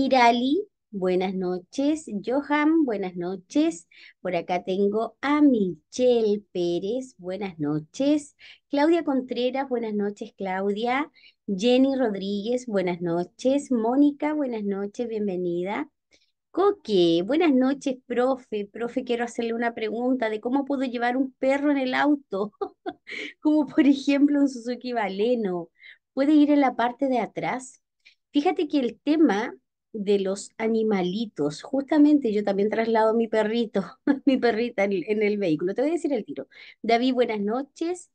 Irali, buenas noches. Johan, buenas noches. Por acá tengo a Michelle Pérez, buenas noches. Claudia Contreras, buenas noches, Claudia. Jenny Rodríguez, buenas noches. Mónica, buenas noches, bienvenida. Coque, buenas noches, profe. Profe, quiero hacerle una pregunta de cómo puedo llevar un perro en el auto, como por ejemplo un Suzuki Baleno. ¿Puede ir en la parte de atrás? Fíjate que el tema de los animalitos. Justamente yo también traslado mi perrito, mi perrita en, el vehículo. Te voy a decir el tiro. David, buenas noches.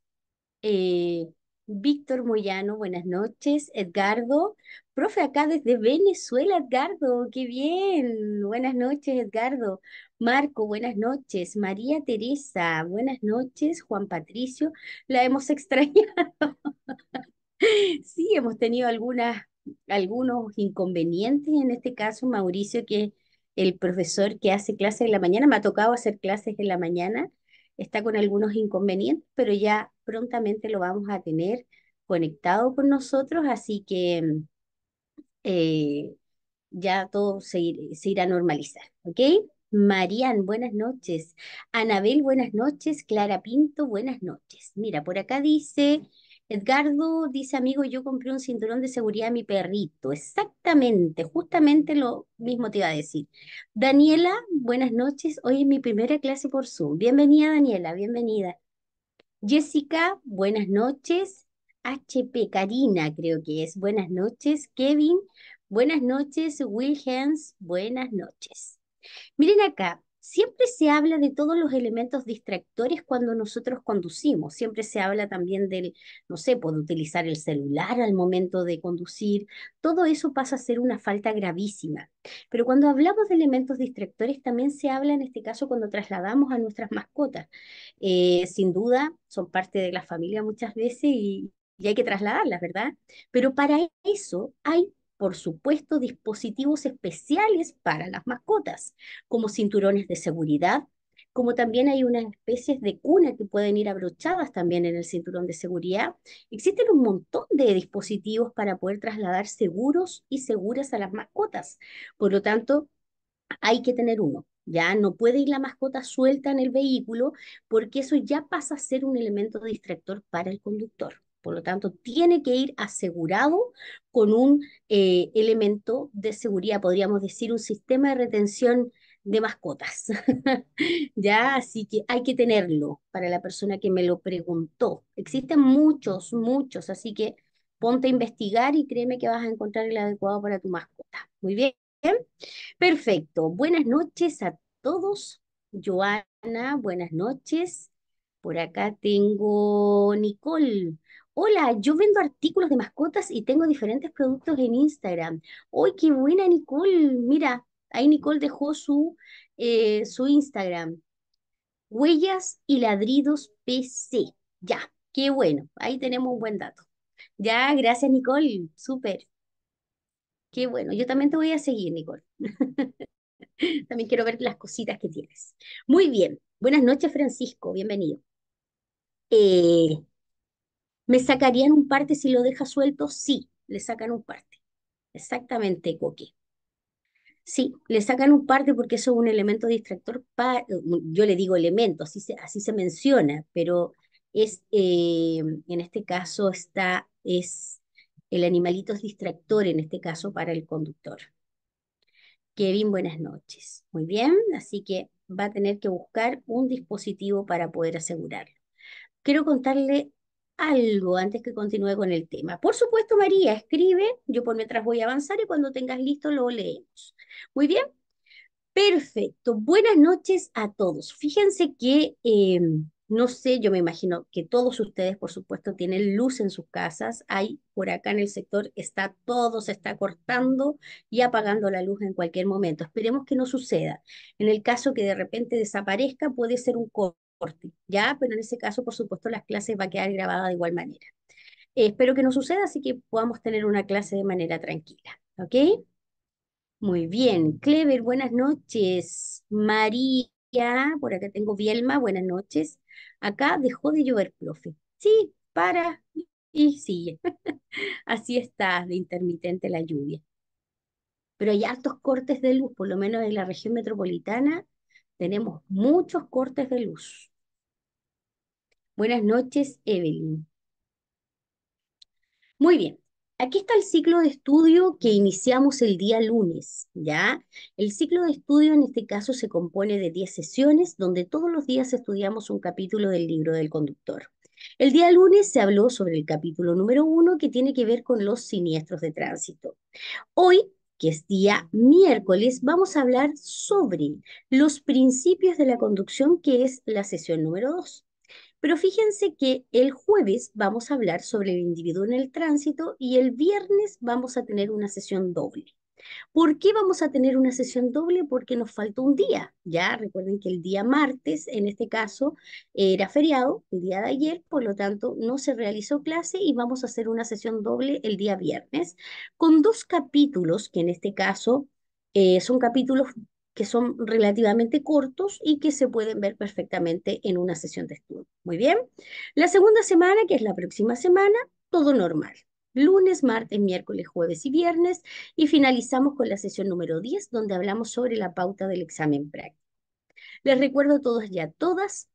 Eh, Víctor Moyano, buenas noches. Edgardo, profe acá desde Venezuela, Edgardo, qué bien. Buenas noches, Edgardo. Marco, buenas noches. María Teresa, buenas noches. Juan Patricio, la hemos extrañado. sí, hemos tenido algunas algunos inconvenientes, en este caso Mauricio, que es el profesor que hace clases en la mañana, me ha tocado hacer clases en la mañana, está con algunos inconvenientes, pero ya prontamente lo vamos a tener conectado con nosotros, así que eh, ya todo se, irá a normalizar, ¿ok? Marían, buenas noches. Anabel, buenas noches. Clara Pinto, buenas noches. Mira, por acá dice... Edgardo dice, amigo, yo compré un cinturón de seguridad a mi perrito. Exactamente, justamente lo mismo te iba a decir. Daniela, buenas noches. Hoy es mi primera clase por Zoom. Bienvenida, Daniela, bienvenida. Jessica, buenas noches. HP Karina, creo que es. Buenas noches. Kevin, buenas noches. Wilhelms, buenas noches. Miren acá, Siempre se habla de todos los elementos distractores cuando nosotros conducimos, siempre se habla también del, no sé, puede utilizar el celular al momento de conducir, todo eso pasa a ser una falta gravísima. Pero cuando hablamos de elementos distractores, también se habla en este caso cuando trasladamos a nuestras mascotas. Eh, sin duda, son parte de la familia muchas veces y, y hay que trasladarlas, ¿verdad? Pero para eso hay por supuesto, dispositivos especiales para las mascotas, como cinturones de seguridad, como también hay unas especies de cuna que pueden ir abrochadas también en el cinturón de seguridad. Existen un montón de dispositivos para poder trasladar seguros y seguras a las mascotas. Por lo tanto, hay que tener uno. Ya no puede ir la mascota suelta en el vehículo porque eso ya pasa a ser un elemento distractor para el conductor. Por lo tanto, tiene que ir asegurado con un eh, elemento de seguridad, podríamos decir un sistema de retención de mascotas. ya, así que hay que tenerlo para la persona que me lo preguntó. Existen muchos, muchos, así que ponte a investigar y créeme que vas a encontrar el adecuado para tu mascota. Muy bien. Perfecto. Buenas noches a todos. Joana, buenas noches. Por acá tengo Nicole. Hola, yo vendo artículos de mascotas y tengo diferentes productos en Instagram. ¡Uy, qué buena Nicole! Mira, ahí Nicole dejó su, eh, su Instagram. Huellas y ladridos PC. Ya, qué bueno. Ahí tenemos un buen dato. Ya, gracias Nicole. Súper. Qué bueno. Yo también te voy a seguir, Nicole. también quiero ver las cositas que tienes. Muy bien. Buenas noches, Francisco. Bienvenido. Eh, ¿Me sacarían un parte si lo deja suelto? Sí, le sacan un parte. Exactamente, Coque. Sí, le sacan un parte porque eso es un elemento distractor. yo le digo elemento, así se, así se menciona, pero es, em, en este caso está, es, el animalito es distractor en este caso para el conductor. Kevin, buenas noches. Muy bien, así que va a tener que buscar un dispositivo para poder asegurarlo. Quiero contarle algo antes que continúe con el tema. Por supuesto, María, escribe, yo por mientras voy a avanzar y cuando tengas listo lo leemos. Muy bien, perfecto. Buenas noches a todos. Fíjense que, em, no sé, yo me imagino que todos ustedes, por supuesto, tienen luz en sus casas. Hay por acá en el sector, está todo, se está cortando y apagando la luz en cualquier momento. Esperemos que no suceda. En el caso que de repente desaparezca, puede ser un corte ¿ya? Pero en ese caso, por supuesto, las clases va a quedar grabadas de igual manera. espero que no suceda, así que podamos tener una clase de manera tranquila, ¿ok? Muy bien, Clever, buenas noches. María, por acá tengo Bielma, buenas noches. Acá dejó de llover, profe. Sí, para y sigue. Así está de intermitente la lluvia. Pero hay altos cortes de luz, por lo menos en la región metropolitana tenemos muchos cortes de luz. Buenas noches, Evelyn. Muy bien. Aquí está el ciclo de estudio que iniciamos el día lunes, ¿ya? El ciclo de estudio en este caso se compone de 10 sesiones donde todos los días estudiamos un capítulo del libro del conductor. El día lunes se habló sobre el capítulo número uno, que tiene que ver con los siniestros de tránsito. Hoy, que es día miércoles, vamos a hablar sobre los principios de la conducción que es la sesión número 2. Pero fíjense que el jueves vamos a hablar sobre el individuo en el tránsito y el viernes vamos a tener una sesión doble. ¿Por qué vamos a tener una sesión doble? Porque nos falta un día. Ya recuerden que el día martes, en este caso, era feriado, el día de ayer, por lo tanto, no se realizó clase y vamos a hacer una sesión doble el día viernes con dos capítulos que en este caso eh, son capítulos que son relativamente cortos y que se pueden ver perfectamente en una sesión de estudio. Muy bien. La segunda semana, que es la próxima semana, todo normal. Lunes, martes, miércoles, jueves y viernes. Y finalizamos con la sesión número 10, donde hablamos sobre la pauta del examen práctico. Les recuerdo a todos y a todas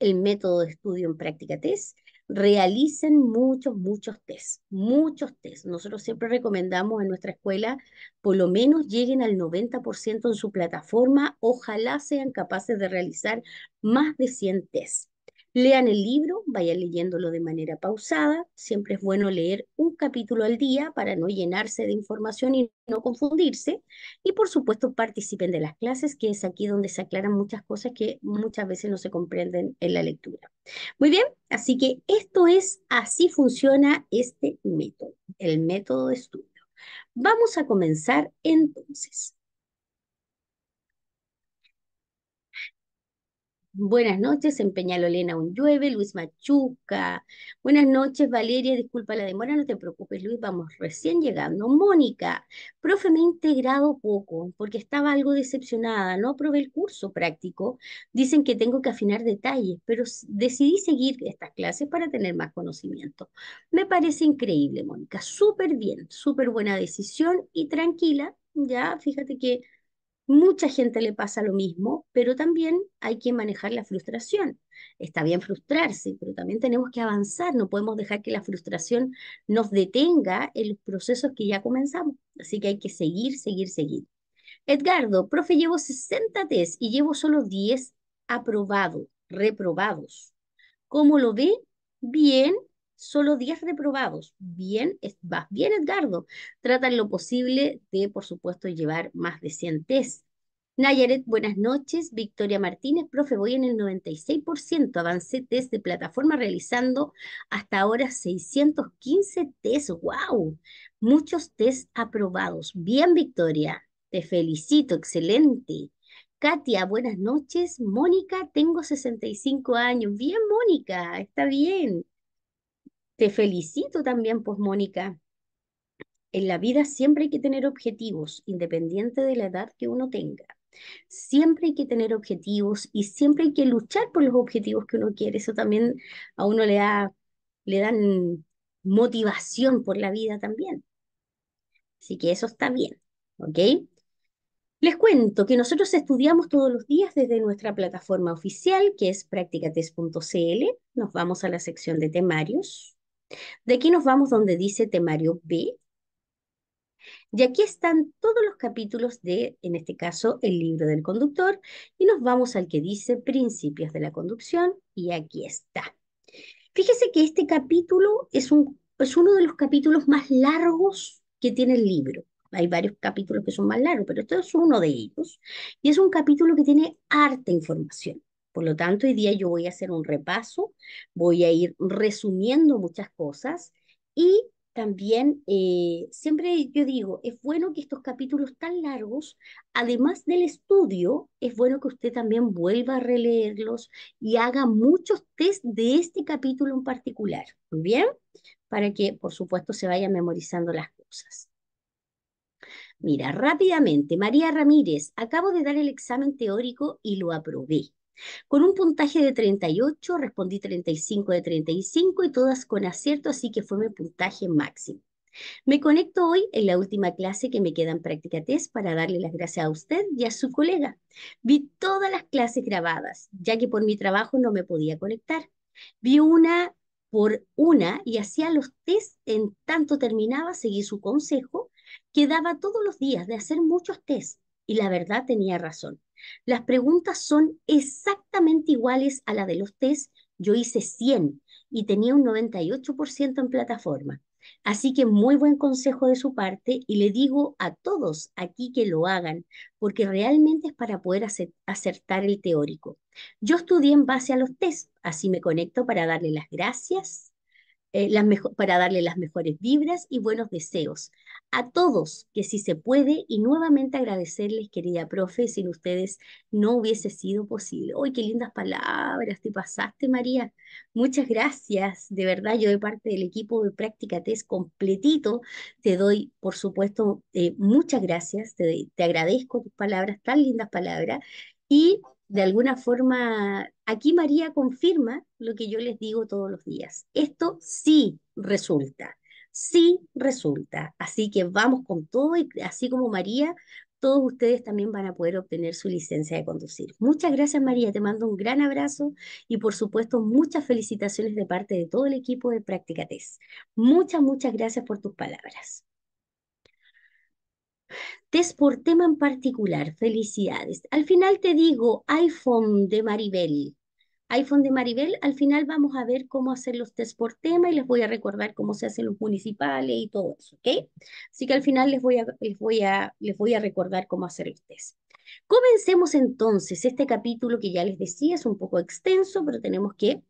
el método de estudio en práctica test, realicen muchos, muchos test, muchos test. Nosotros siempre recomendamos en nuestra escuela, por lo menos lleguen al 90% en su plataforma, ojalá sean capaces de realizar más de 100 test. Lean el libro, vayan leyéndolo de manera pausada. Siempre es bueno leer un capítulo al día para no llenarse de información y no confundirse. Y por supuesto participen de las clases, que es aquí donde se aclaran muchas cosas que muchas veces no se comprenden en la lectura. Muy bien, así que esto es así funciona este método, el método de estudio. Vamos a comenzar entonces. Buenas noches, en Peñalolena Un llueve, Luis Machuca. Buenas noches, Valeria, disculpa la demora, no te preocupes, Luis, vamos recién llegando. Mónica, profe, me he integrado poco porque estaba algo decepcionada, no aprobé el curso práctico. Dicen que tengo que afinar detalles, pero decidí seguir estas clases para tener más conocimiento. Me parece increíble, Mónica, súper bien, súper buena decisión y tranquila, ya, fíjate que Mucha gente le pasa lo mismo, pero también hay que manejar la frustración. Está bien frustrarse, pero también tenemos que avanzar, no podemos dejar que la frustración nos detenga en los procesos que ya comenzamos. Así que hay que seguir, seguir, seguir. Edgardo, profe, llevo 60 test y llevo solo 10 aprobados, reprobados. ¿Cómo lo ve? Bien, solo 10 reprobados. Bien, vas bien, Edgardo. Tratan lo posible de, por supuesto, llevar más de 100 test. Nayaret, buenas noches. Victoria Martínez, profe, voy en el 96%. Avancé test de plataforma realizando hasta ahora 615 test. ¡Wow! Muchos test aprobados. Bien, Victoria. Te felicito, excelente. Katia, buenas noches. Mónica, tengo 65 años. Bien, Mónica, está bien. Te felicito también, pues Mónica. En la vida siempre hay que tener objetivos, independiente de la edad que uno tenga. Siempre hay que tener objetivos y siempre hay que luchar por los objetivos que uno quiere. Eso también a uno le da, le dan motivación por la vida también. Así que eso está bien, ¿ok? Les cuento que nosotros estudiamos todos los días desde nuestra plataforma oficial, que es practicates.cl. Nos vamos a la sección de temarios. De aquí nos vamos donde dice temario B. Y aquí están todos los capítulos de, en este caso, el libro del conductor. Y nos vamos al que dice principios de la conducción. Y aquí está. Fíjese que este capítulo es, es uno de los capítulos más largos que tiene el libro. Hay varios capítulos que son más largos, pero este es uno de ellos. Y es un capítulo que tiene harta información. Por lo tanto, hoy día yo voy a hacer un repaso, voy a ir resumiendo muchas cosas y también eh, siempre yo digo, es bueno que estos capítulos tan largos, además del estudio, es bueno que usted también vuelva a releerlos y haga muchos test de este capítulo en particular, bien? Para que, por supuesto, se vaya memorizando las cosas. Mira, rápidamente, María Ramírez, acabo de dar el examen teórico y lo aprobé. Con un puntaje de 38, respondí 35 de 35 y todas con acierto, así que fue mi puntaje máximo. Me conecto hoy en la última clase que me queda en práctica test para darle las gracias a usted y a su colega. Vi todas las clases grabadas, ya que por mi trabajo no me podía conectar. Vi una por una y hacía los test en tanto terminaba, seguí su consejo, que daba todos los días de hacer muchos test y la verdad tenía razón. Las preguntas son exactamente iguales a las de los test. Yo hice 100 y tenía un 98% en plataforma. Así que muy buen consejo de su parte y le digo a todos aquí que lo hagan, porque realmente es para poder acertar el teórico. Yo estudié en base a los test, así me conecto para darle las gracias eh, las para darle las mejores vibras y buenos deseos. A todos, que si se puede, y nuevamente agradecerles, querida profe, sin ustedes no hubiese sido posible. ¡Ay, qué lindas palabras te pasaste, María! Muchas gracias, de verdad, yo de parte del equipo de Práctica Test completito, te doy, por supuesto, eh, muchas gracias, te, te agradezco tus palabras, tan lindas palabras, y de alguna forma, aquí María confirma lo que yo les digo todos los días. Esto sí resulta, sí resulta. Así que vamos con todo y así como María, todos ustedes también van a poder obtener su licencia de conducir. Muchas gracias María, te mando un gran abrazo y por supuesto muchas felicitaciones de parte de todo el equipo de Práctica Muchas, muchas gracias por tus palabras. Test por tema en particular, felicidades. Al final te digo iPhone de Maribel. iPhone de Maribel, al final vamos a ver cómo hacer los test por tema y les voy a recordar cómo se hacen los municipales y todo eso, ¿ok? Así que al final les voy a, les voy a, les voy a recordar cómo hacer el test. Comencemos entonces este capítulo que ya les decía, es un poco extenso, pero tenemos que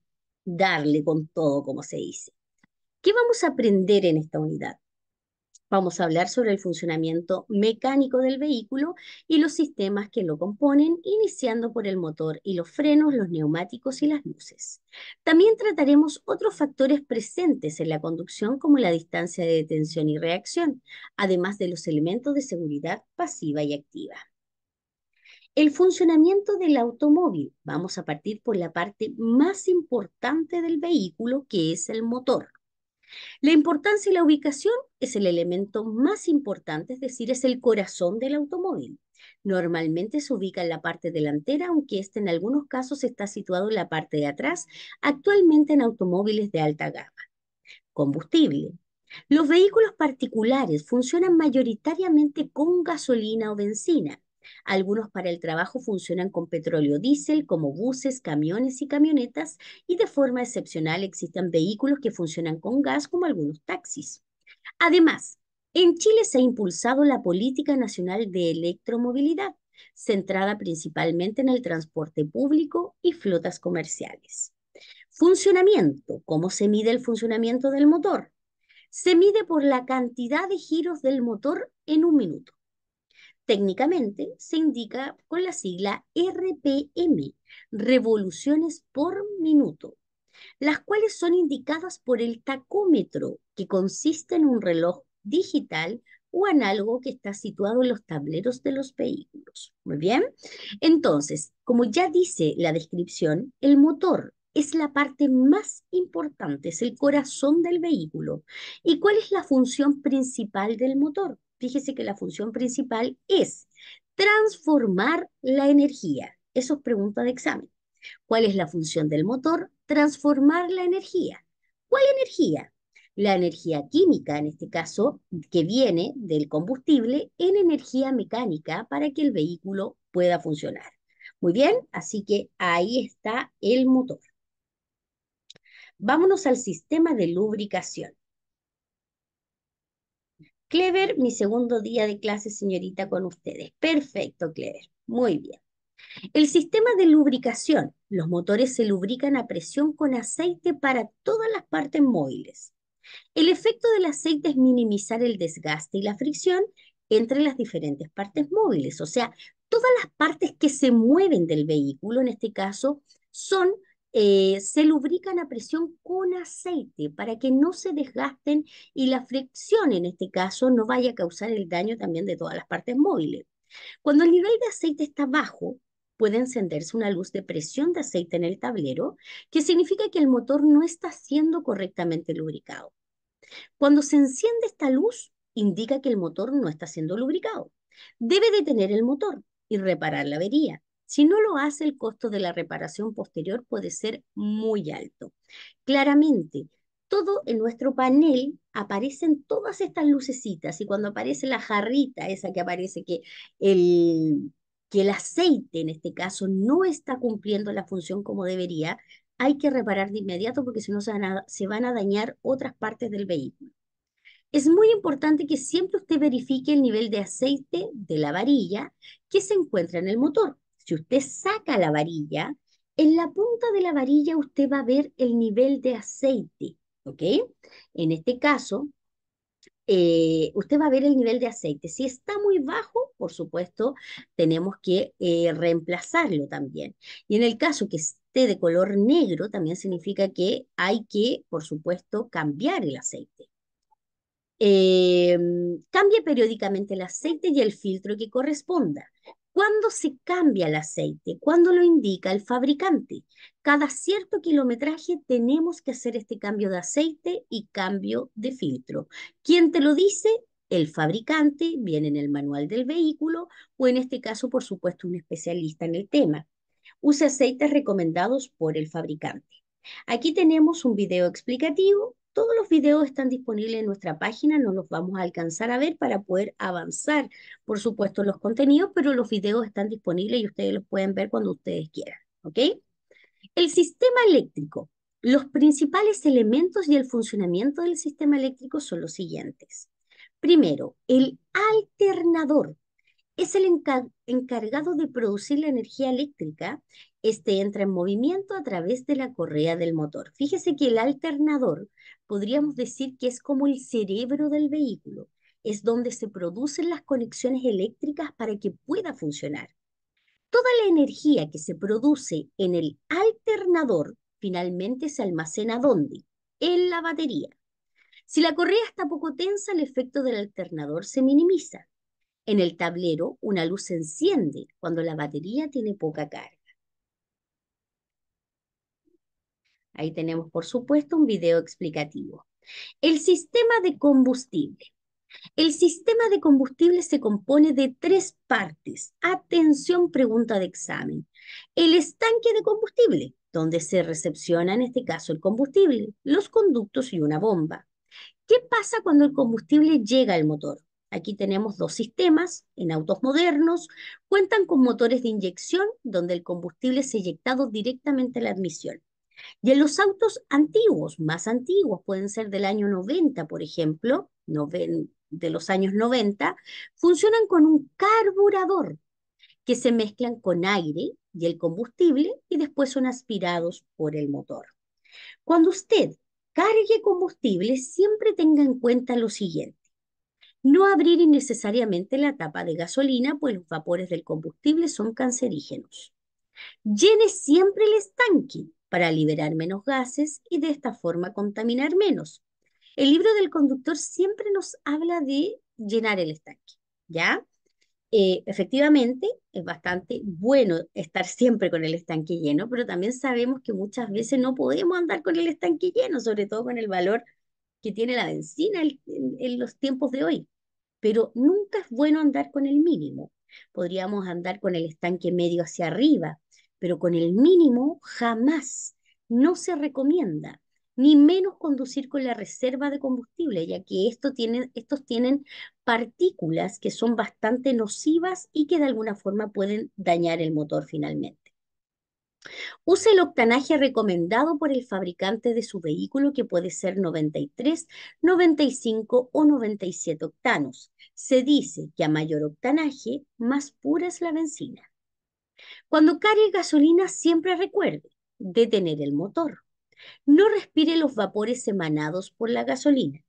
darle con todo, como se dice. ¿Qué vamos a aprender en esta unidad? Vamos a hablar sobre el funcionamiento mecánico del vehículo y los sistemas que lo componen, iniciando por el motor y los frenos, los neumáticos y las luces. También trataremos otros factores presentes en la conducción como la distancia de detención y reacción, además de los elementos de seguridad pasiva y activa. El funcionamiento del automóvil. Vamos a partir por la parte más importante del vehículo, que es el motor. La importancia y la ubicación es el elemento más importante, es decir, es el corazón del automóvil. Normalmente se ubica en la parte delantera, aunque este en algunos casos está situado en la parte de atrás, actualmente en automóviles de alta gama. Combustible. Los vehículos particulares funcionan mayoritariamente con gasolina o benzina. Algunos para el trabajo funcionan con petróleo diésel, como buses, camiones y camionetas, y de forma excepcional existen vehículos que funcionan con gas, como algunos taxis. Además, en Chile se ha impulsado la política nacional de electromovilidad, centrada principalmente en el transporte público y flotas comerciales. Funcionamiento. ¿Cómo se mide el funcionamiento del motor? Se mide por la cantidad de giros del motor en un minuto técnicamente se indica con la sigla RPM, revoluciones por minuto, las cuales son indicadas por el tacómetro, que consiste en un reloj digital o análogo que está situado en los tableros de los vehículos. Muy bien. Entonces, como ya dice la descripción, el motor es la parte más importante, es el corazón del vehículo. ¿Y cuál es la función principal del motor? fíjese que la función principal es transformar la energía. Eso es pregunta de examen. ¿Cuál es la función del motor? Transformar la energía. ¿Cuál energía? La energía química, en este caso, que viene del combustible, en energía mecánica para que el vehículo pueda funcionar. Muy bien, así que ahí está el motor. Vámonos al sistema de lubricación. Clever, mi segundo día de clase, señorita, con ustedes. Perfecto, Clever. Muy bien. El sistema de lubricación. Los motores se lubrican a presión con aceite para todas las partes móviles. El efecto del aceite es minimizar el desgaste y la fricción entre las diferentes partes móviles, o sea, todas las partes que se mueven del vehículo, en este caso, son eh, se lubrican a presión con aceite para que no se desgasten y la fricción en este caso no vaya a causar el daño también de todas las partes móviles. Cuando el nivel de aceite está bajo, puede encenderse una luz de presión de aceite en el tablero, que significa que el motor no está siendo correctamente lubricado. Cuando se enciende esta luz, indica que el motor no está siendo lubricado. Debe detener el motor y reparar la avería. Si no lo hace, el costo de la reparación posterior puede ser muy alto. Claramente, todo en nuestro panel aparecen todas estas lucecitas y cuando aparece la jarrita, esa que aparece que el, que el aceite en este caso no está cumpliendo la función como debería, hay que reparar de inmediato porque si no se van a dañar otras partes del vehículo. Es muy importante que siempre usted verifique el nivel de aceite de la varilla que se encuentra en el motor. Si usted saca la varilla, en la punta de la varilla usted va a ver el nivel de aceite, ¿ok? En este caso, eh, usted va a ver el nivel de aceite. Si está muy bajo, por supuesto, tenemos que eh, reemplazarlo también. Y en el caso que esté de color negro, también significa que hay que, por supuesto, cambiar el aceite. Em, cambie periódicamente el aceite y el filtro que corresponda. ¿Cuándo se cambia el aceite? ¿Cuándo lo indica el fabricante? Cada cierto kilometraje tenemos que hacer este cambio de aceite y cambio de filtro. ¿Quién te lo dice? El fabricante, viene en el manual del vehículo o en este caso, por supuesto, un especialista en el tema. Use aceites recomendados por el fabricante. Aquí tenemos un video explicativo todos los videos están disponibles en nuestra página, no los vamos a alcanzar a ver para poder avanzar, por supuesto, los contenidos, pero los videos están disponibles y ustedes los pueden ver cuando ustedes quieran, ¿ok? El sistema eléctrico. Los principales elementos y el funcionamiento del sistema eléctrico son los siguientes. Primero, el alternador es el encargado de producir la energía eléctrica. Este entra en movimiento a través de la correa del motor. Fíjese que el alternador podríamos decir que es como el cerebro del vehículo. Es donde se producen las conexiones eléctricas para que pueda funcionar. Toda la energía que se produce en el alternador finalmente se almacena ¿dónde? En la batería. Si la correa está poco tensa, el efecto del alternador se minimiza. En el tablero, una luz se enciende cuando la batería tiene poca carga. Ahí tenemos, por supuesto, un video explicativo. El sistema de combustible. El sistema de combustible se compone de tres partes. Atención, pregunta de examen. El estanque de combustible, donde se recepciona en este caso el combustible, los conductos y una bomba. ¿Qué pasa cuando el combustible llega al motor? Aquí tenemos dos sistemas en autos modernos. Cuentan con motores de inyección donde el combustible es eyectado directamente a la admisión. Y en los autos antiguos, más antiguos, pueden ser del año 90, por ejemplo, de los años 90, funcionan con un carburador que se mezclan con aire y el combustible y después son aspirados por el motor. Cuando usted cargue combustible, siempre tenga en cuenta lo siguiente. No abrir innecesariamente la tapa de gasolina, pues los vapores del combustible son cancerígenos. Llene siempre el estanque para liberar menos gases y de esta forma contaminar menos. El libro del conductor siempre nos habla de llenar el estanque, ¿ya? Eh, efectivamente, es bastante bueno estar siempre con el estanque lleno, pero también sabemos que muchas veces no podemos andar con el estanque lleno, sobre todo con el valor que tiene la benzina en, en los tiempos de hoy. Pero nunca es bueno andar con el mínimo. Podríamos andar con el estanque medio hacia arriba, pero con el mínimo jamás no se recomienda, ni menos conducir con la reserva de combustible, ya que esto tiene, estos tienen partículas que son bastante nocivas y que de alguna forma pueden dañar el motor finalmente. Use el octanaje recomendado por el fabricante de su vehículo, que puede ser 93, 95 o 97 octanos. Se dice que a mayor octanaje, más pura es la benzina. Cuando cargue gasolina, siempre recuerde detener el motor. No respire los vapores emanados por la gasolina.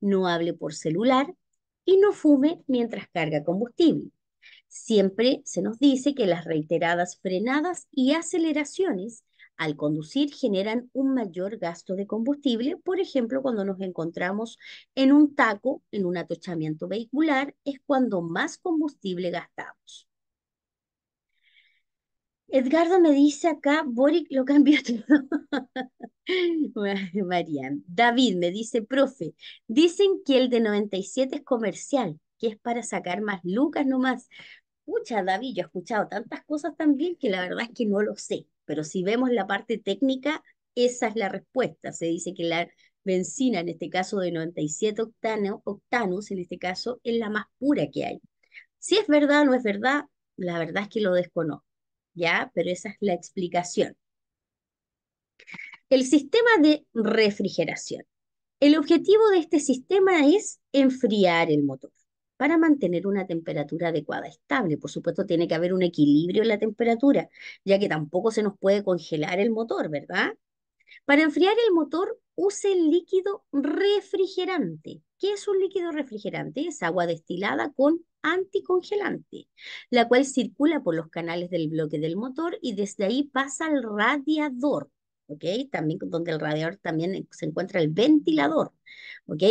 No hable por celular y no fume mientras carga combustible. Siempre se nos dice que las reiteradas frenadas y aceleraciones al conducir generan un mayor gasto de combustible, por ejemplo, cuando nos encontramos en un taco, en un atochamiento vehicular, es cuando más combustible gastamos. Edgardo me dice acá, Boric lo cambió todo. Marian, David me dice, profe, dicen que el de 97 es comercial, que es para sacar más lucas nomás. Escucha David, yo he escuchado tantas cosas también que la verdad es que no lo sé, pero si vemos la parte técnica, esa es la respuesta. Se dice que la benzina, en este caso de 97 octano, octanos, en este caso, es la más pura que hay. Si es verdad o no es verdad, la verdad es que lo desconozco, ¿ya? Pero esa es la explicación. El sistema de refrigeración. El objetivo de este sistema es enfriar el motor para mantener una temperatura adecuada, estable. Por supuesto, tiene que haber un equilibrio en la temperatura, ya que tampoco se nos puede congelar el motor, ¿verdad? Para enfriar el motor, use el líquido refrigerante. ¿Qué es un líquido refrigerante? Es agua destilada con anticongelante, la cual circula por los canales del bloque del motor y desde ahí pasa al radiador, ¿ok? También donde el radiador también se encuentra el ventilador, ¿ok?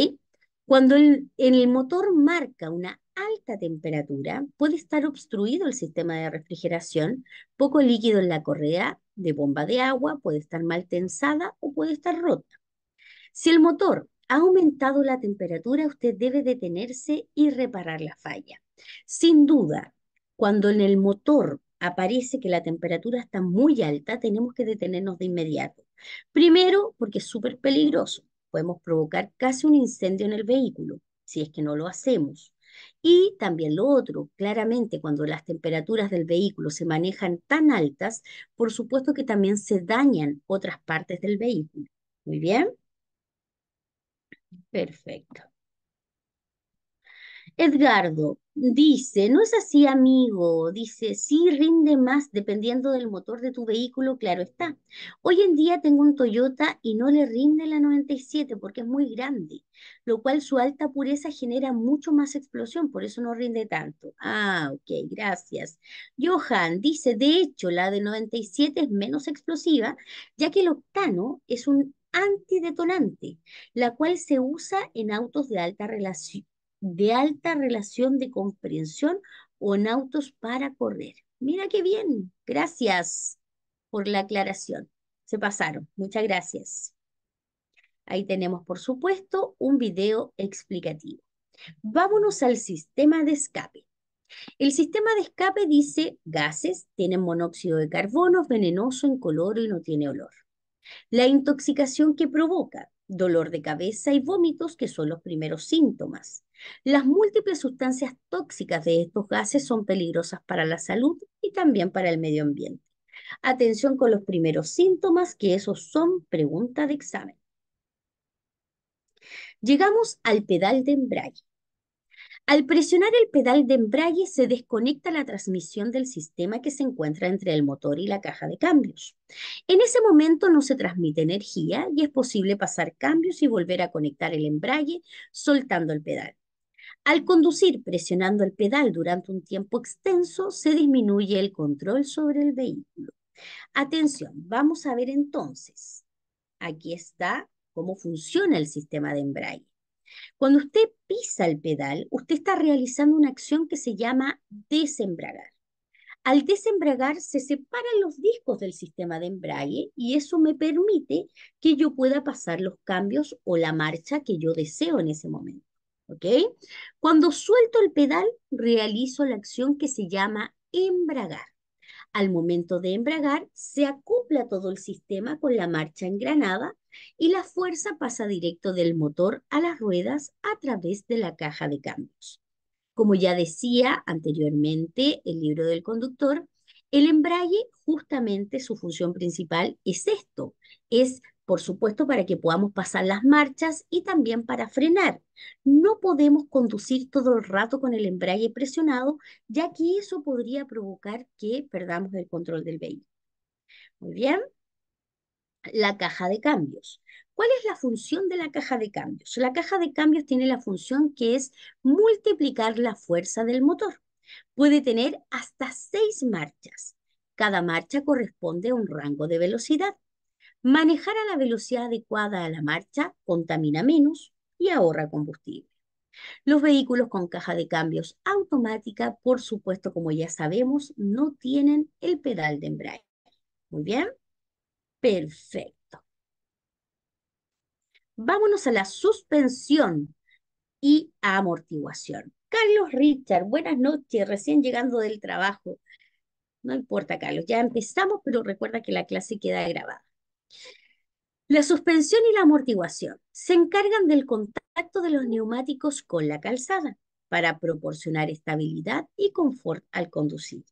Cuando en el motor marca una alta temperatura, puede estar obstruido el sistema de refrigeración, poco líquido en la correa de bomba de agua, puede estar mal tensada o puede estar rota. Si el motor ha aumentado la temperatura, usted debe detenerse y reparar la falla. Sin duda, cuando en el motor aparece que la temperatura está muy alta, tenemos que detenernos de inmediato. Primero, porque es súper peligroso. Podemos provocar casi un incendio en el vehículo, si es que no lo hacemos. Y también lo otro, claramente cuando las temperaturas del vehículo se manejan tan altas, por supuesto que también se dañan otras partes del vehículo. Muy bien. Perfecto. Edgardo, Dice, no es así, amigo. Dice, sí rinde más dependiendo del motor de tu vehículo, claro está. Hoy en día tengo un Toyota y no le rinde la 97 porque es muy grande, lo cual su alta pureza genera mucho más explosión, por eso no rinde tanto. Ah, ok, gracias. Johan dice, de hecho, la de 97 es menos explosiva, ya que el octano es un antidetonante, la cual se usa en autos de alta relación de alta relación de comprensión o en autos para correr. Mira qué bien. Gracias por la aclaración. Se pasaron. Muchas gracias. Ahí tenemos, por supuesto, un video explicativo. Vámonos al sistema de escape. El sistema de escape dice gases, tienen monóxido de carbono, venenoso, incoloro y no tiene olor. La intoxicación que provoca, dolor de cabeza y vómitos, que son los primeros síntomas. Las múltiples sustancias tóxicas de estos gases son peligrosas para la salud y también para el medio ambiente. Atención con los primeros síntomas, que esos son pregunta de examen. Llegamos al pedal de embrague. Al presionar el pedal de embrague se desconecta la transmisión del sistema que se encuentra entre el motor y la caja de cambios. En ese momento no se transmite energía y es posible pasar cambios y volver a conectar el embrague soltando el pedal. Al conducir presionando el pedal durante un tiempo extenso, se disminuye el control sobre el vehículo. Atención, vamos a ver entonces. Aquí está cómo funciona el sistema de embrague. Cuando usted pisa el pedal, usted está realizando una acción que se llama desembragar. Al desembragar se separan los discos del sistema de embrague y eso me permite que yo pueda pasar los cambios o la marcha que yo deseo en ese momento. Cuando suelto el pedal, realizo la acción que se llama embragar. Al momento de embragar, se acopla todo el sistema con la marcha engranada y la fuerza pasa directo del motor a las ruedas a través de la caja de cambios. Como ya decía anteriormente el libro del conductor, el embrague justamente su función principal es esto, es por supuesto para que podamos pasar las marchas y también para frenar. No podemos conducir todo el rato con el embrague presionado, ya que eso podría provocar que perdamos el control del vehículo. Muy bien, la caja de cambios. ¿Cuál es la función de la caja de cambios? La caja de cambios tiene la función que es multiplicar la fuerza del motor. Puede tener hasta seis marchas. Cada marcha corresponde a un rango de velocidad. Manejar a la velocidad adecuada a la marcha contamina menos y ahorra combustible. Los vehículos con caja de cambios automática, por supuesto, como ya sabemos, no tienen el pedal de embrague. Muy bien. Perfecto. Vámonos a la suspensión y amortiguación. Carlos Richard, buenas noches, recién llegando del trabajo. No importa, Carlos, ya empezamos, pero recuerda que la clase queda grabada. La suspensión y la amortiguación se encargan del contacto de los neumáticos con la calzada para proporcionar estabilidad y confort al conducir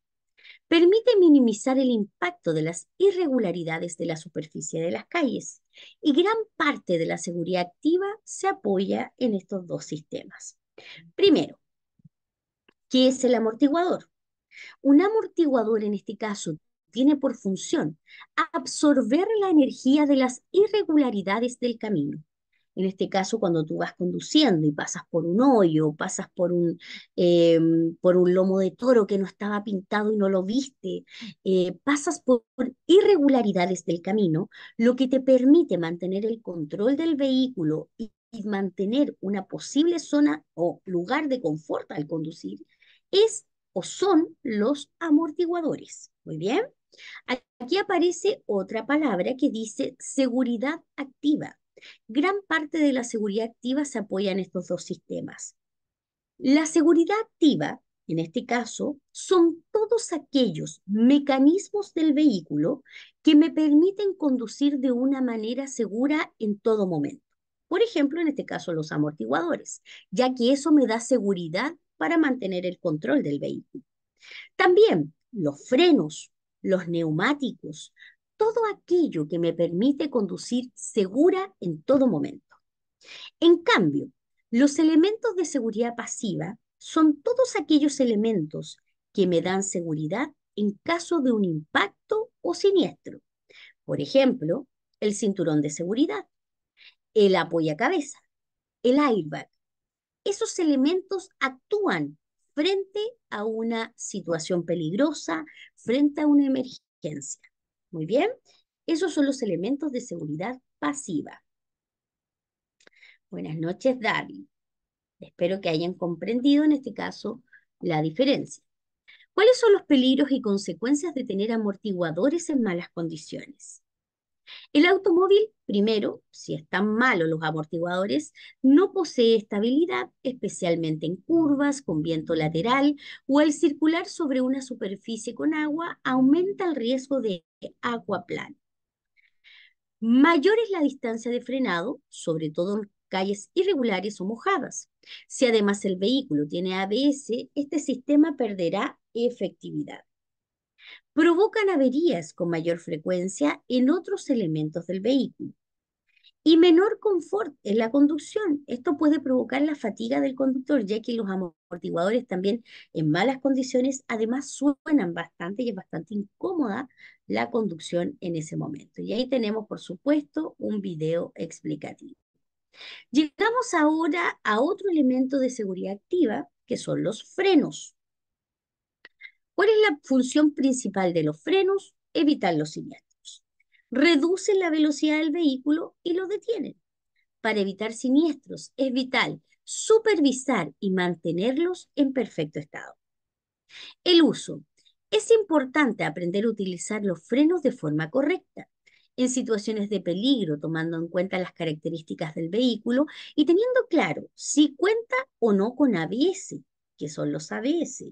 permite minimizar el impacto de las irregularidades de la superficie de las calles y gran parte de la seguridad activa se apoya en estos dos sistemas. Primero, ¿qué es el amortiguador? Un amortiguador en este caso tiene por función absorber la energía de las irregularidades del camino en este caso, cuando tú vas conduciendo y pasas por un hoyo, pasas por un, em, por un lomo de toro que no estaba pintado y no lo viste, eh, pasas por irregularidades del camino, lo que te permite mantener el control del vehículo y mantener una posible zona o lugar de confort al conducir, es o son los amortiguadores. Muy bien. Aquí aparece otra palabra que dice seguridad activa. Gran parte de la seguridad activa se apoya en estos dos sistemas. La seguridad activa, en este caso, son todos aquellos mecanismos del vehículo que me permiten conducir de una manera segura en todo momento. Por ejemplo, en este caso, los amortiguadores, ya que eso me da seguridad para mantener el control del vehículo. También los frenos, los neumáticos, todo aquello que me permite conducir segura en todo momento. En cambio, los elementos de seguridad pasiva son todos aquellos elementos que me dan seguridad en caso de un impacto o siniestro. Por ejemplo, el cinturón de seguridad, el apoyacabeza, el airbag. Esos elementos actúan frente a una situación peligrosa, frente a una emergencia. Muy bien, esos son los elementos de seguridad pasiva. Buenas noches, Darby. Espero que hayan comprendido en este caso la diferencia. ¿Cuáles son los peligros y consecuencias de tener amortiguadores en malas condiciones? El automóvil, primero, si están malos los amortiguadores, no posee estabilidad, especialmente en curvas, con viento lateral, o el circular sobre una superficie con agua aumenta el riesgo de plana. Mayor es la distancia de frenado, sobre todo en calles irregulares o mojadas. Si además el vehículo tiene ABS, este sistema perderá efectividad provocan averías con mayor frecuencia en otros elementos del vehículo. Y menor confort en la conducción. Esto puede provocar la fatiga del conductor, ya que los amortiguadores también en malas condiciones, además suenan bastante y es bastante incómoda la conducción en ese momento. Y ahí tenemos, por supuesto, un video explicativo. Llegamos ahora a otro elemento de seguridad activa, que son los frenos. ¿Cuál es la función principal de los frenos? Evitar los siniestros. Reducen la velocidad del vehículo y lo detienen. Para evitar siniestros es vital supervisar y mantenerlos en perfecto estado. El uso. Es importante aprender a utilizar los frenos de forma correcta en situaciones de peligro, tomando en cuenta las características del vehículo y teniendo claro si cuenta o no con ABS, que son los ABS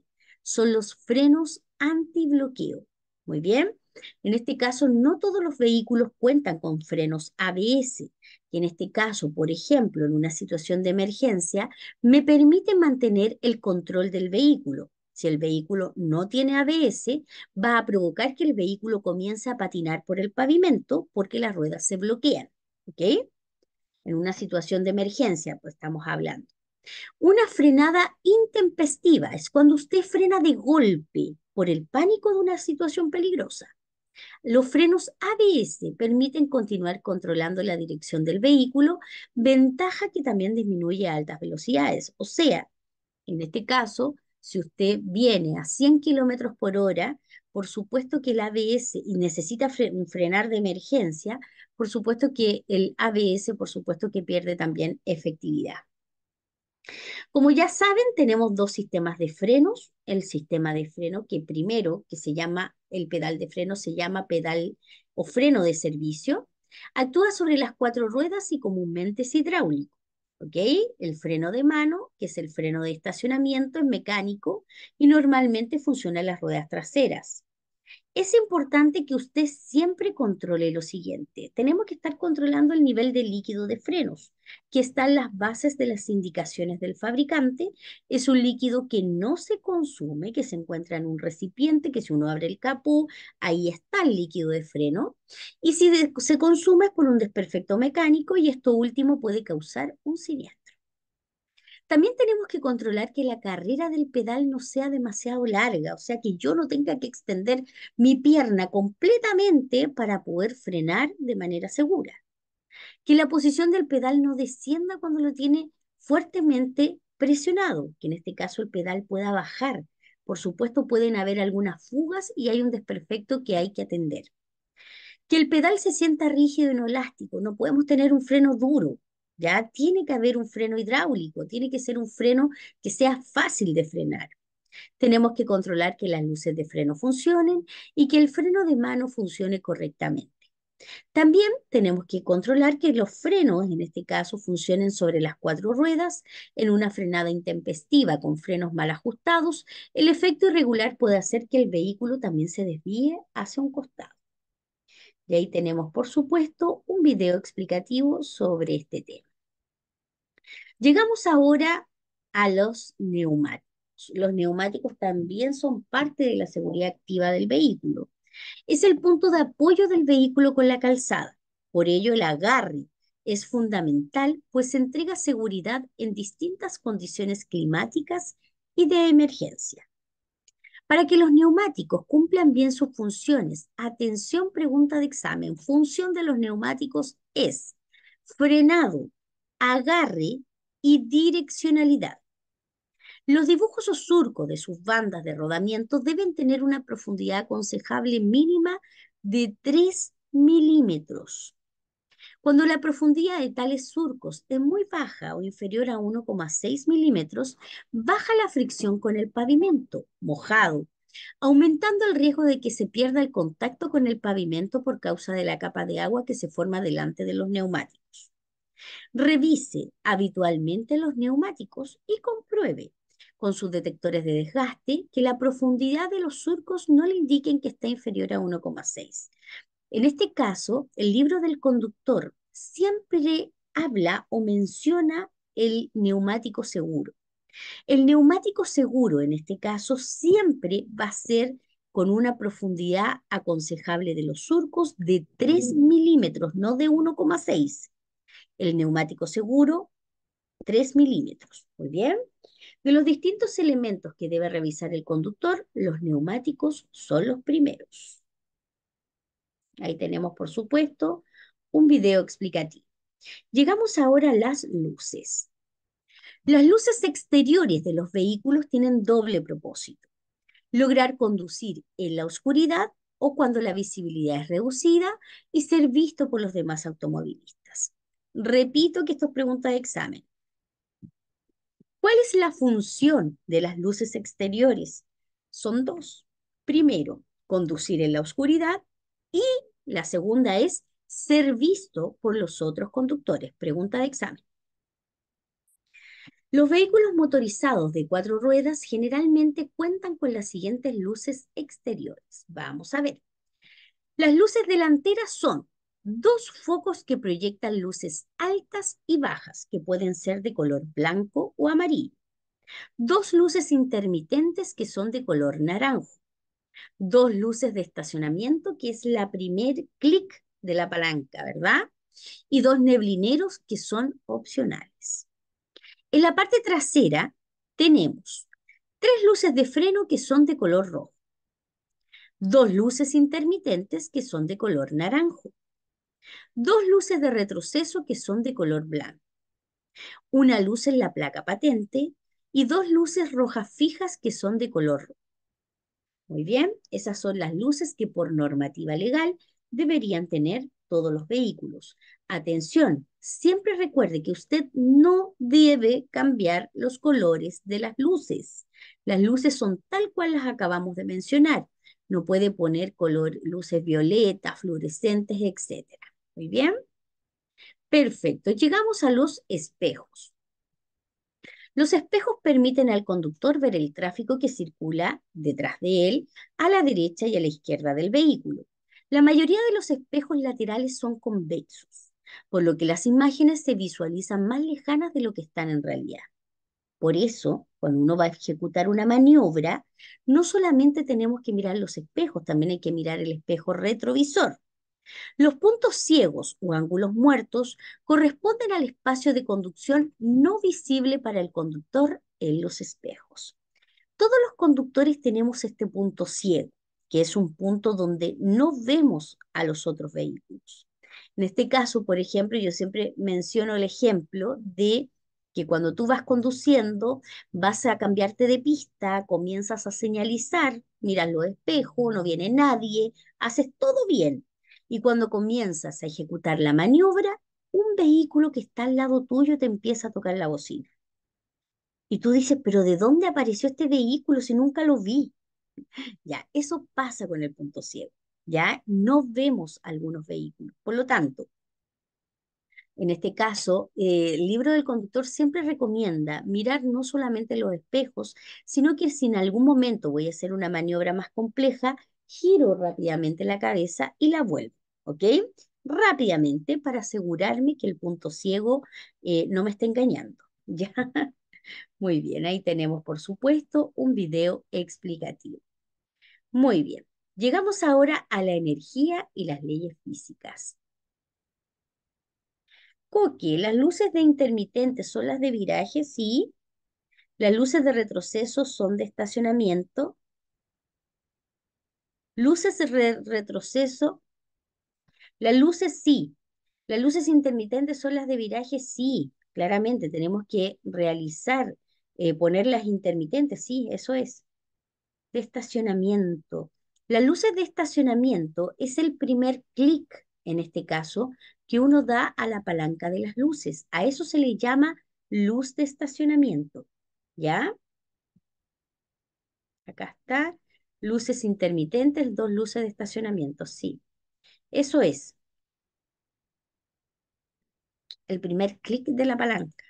son los frenos antibloqueo. Muy bien. En este caso, no todos los vehículos cuentan con frenos ABS, Y en este caso, por ejemplo, en una situación de emergencia, me permite mantener el control del vehículo. Si el vehículo no tiene ABS, va a provocar que el vehículo comience a patinar por el pavimento porque las ruedas se bloquean. ¿Ok? En una situación de emergencia, pues estamos hablando. Una frenada intempestiva es cuando usted frena de golpe por el pánico de una situación peligrosa. Los frenos ABS permiten continuar controlando la dirección del vehículo, ventaja que también disminuye a altas velocidades. O sea, en este caso, si usted viene a 100 kilómetros por hora, por supuesto que el ABS y necesita frenar de emergencia, por supuesto que el ABS, por supuesto que pierde también efectividad. Como ya saben, tenemos dos sistemas de frenos. El sistema de freno que primero, que se llama, el pedal de freno se llama pedal o freno de servicio, actúa sobre las cuatro ruedas y comúnmente es hidráulico. El freno de mano, que es el freno de estacionamiento, es mecánico y normalmente funciona en las ruedas traseras es importante que usted siempre controle lo siguiente. Tenemos que estar controlando el nivel de líquido de frenos, que está las bases de las indicaciones del fabricante. Es un líquido que no se consume, que se encuentra en un recipiente, que si uno abre el capó, ahí está el líquido de freno. Y si se consume es por un desperfecto mecánico y esto último puede causar un siniestro. También tenemos que controlar que la carrera del pedal no sea demasiado larga, o sea, que yo no tenga que extender mi pierna completamente para poder frenar de manera segura. Que la posición del pedal no descienda cuando lo tiene fuertemente presionado, que en este caso el pedal pueda bajar. Por supuesto, pueden haber algunas fugas y hay un desperfecto que hay que atender. Que el pedal se sienta rígido y no elástico, no podemos tener un freno duro, ¿ya? Tiene que haber un freno hidráulico, tiene que ser un freno que sea fácil de frenar. Tenemos que controlar que las luces de freno funcionen y que el freno de mano funcione correctamente. También tenemos que controlar que los frenos, en este caso, funcionen sobre las cuatro ruedas. En una frenada intempestiva con frenos mal ajustados, el efecto irregular puede hacer que el vehículo también se desvíe hacia un costado. Y ahí tenemos, por supuesto, un video explicativo sobre este tema. Llegamos ahora a los neumáticos. Los neumáticos también son parte de la seguridad activa del vehículo. Es el punto de apoyo del vehículo con la calzada. Por ello, el agarre es fundamental, pues entrega seguridad en distintas condiciones climáticas y de emergencia. Para que los neumáticos cumplan bien sus funciones, atención pregunta de examen, función de los neumáticos es frenado, agarre y direccionalidad. Los dibujos o surcos de sus bandas de rodamiento deben tener una profundidad aconsejable mínima de 3 milímetros. Cuando la profundidad de tales surcos es muy baja o inferior a 1,6 milímetros, baja la fricción con el pavimento mojado, aumentando el riesgo de que se pierda el contacto con el pavimento por causa de la capa de agua que se forma delante de los neumáticos. Revise habitualmente los neumáticos y compruebe con sus detectores de desgaste que la profundidad de los surcos no le indiquen que está inferior a 1,6. En este caso, el libro del conductor siempre habla o menciona el neumático seguro. El neumático seguro, en este caso, siempre va a ser con una profundidad aconsejable de los surcos de 3 mm. milímetros, no de 1,6. El neumático seguro, 3 milímetros. Muy bien. De los distintos elementos que debe revisar el conductor, los neumáticos son los primeros. Ahí tenemos, por supuesto, un video explicativo. Llegamos ahora a las luces. Las luces exteriores de los vehículos tienen doble propósito. Lograr conducir en la oscuridad o cuando la visibilidad es reducida y ser visto por los demás automovilistas. Repito que esto es pregunta de examen. ¿Cuál es la función de las luces exteriores? Son dos. Primero, conducir en la oscuridad y la segunda es ser visto por los otros conductores. Pregunta de examen. Los vehículos motorizados de cuatro ruedas generalmente cuentan con las siguientes luces exteriores. Vamos a ver. Las luces delanteras son dos focos que proyectan luces altas y bajas, que pueden ser de color blanco o amarillo. Dos luces intermitentes que son de color naranjo dos luces de estacionamiento, que es la primer clic de la palanca, ¿verdad? Y dos neblineros que son opcionales. En la parte trasera tenemos tres luces de freno que son de color rojo, dos luces intermitentes que son de color naranjo, dos luces de retroceso que son de color blanco, una luz en la placa patente y dos luces rojas fijas que son de color rojo. Muy bien, esas son las luces que por normativa legal deberían tener todos los vehículos. Atención, siempre recuerde que usted no debe cambiar los colores de las luces. Las luces son tal cual las acabamos de mencionar. No puede poner color, luces violetas, fluorescentes, etc. Muy bien. Perfecto. Llegamos a los espejos. Los espejos permiten al conductor ver el tráfico que circula detrás de él, a la derecha y a la izquierda del vehículo. La mayoría de los espejos laterales son convexos, por lo que las imágenes se visualizan más lejanas de lo que están en realidad. Por eso, cuando uno va a ejecutar una maniobra, no solamente tenemos que mirar los espejos, también hay que mirar el espejo retrovisor, los puntos ciegos o ángulos muertos corresponden al espacio de conducción no visible para el conductor en los espejos. Todos los conductores tenemos este punto ciego, que es un punto donde no vemos a los otros vehículos. En este caso, por ejemplo, yo siempre menciono el ejemplo de que cuando tú vas conduciendo, vas a cambiarte de pista, comienzas a señalizar, miras los espejos, no viene nadie, haces todo bien, y cuando comienzas a ejecutar la maniobra, un vehículo que está al lado tuyo te empieza a tocar la bocina. Y tú dices, pero ¿de dónde apareció este vehículo si nunca lo vi? Ya, eso pasa con el punto ciego. Ya no vemos algunos vehículos. Por lo tanto, en este caso, eh, el libro del conductor siempre recomienda mirar no solamente los espejos, sino que si en algún momento voy a hacer una maniobra más compleja, giro rápidamente la cabeza y la vuelvo. ¿ok? Rápidamente para asegurarme que el punto ciego eh, no me está engañando, ¿ya? Muy bien, ahí tenemos, por supuesto, un video explicativo. Muy bien, llegamos ahora a la energía y las leyes físicas. Coque, las luces de intermitente son las de viraje, sí. Las luces de retroceso son de estacionamiento. Luces de retroceso las luces sí, las luces intermitentes son las de viraje sí, claramente tenemos que realizar, ponerlas eh, poner las intermitentes, sí, eso es. De estacionamiento. Las luces de estacionamiento es el primer clic, en este caso, que uno da a la palanca de las luces. A eso se le llama luz de estacionamiento. ¿Ya? Acá está. Luces intermitentes, dos luces de estacionamiento, sí. Eso es el primer clic de la palanca.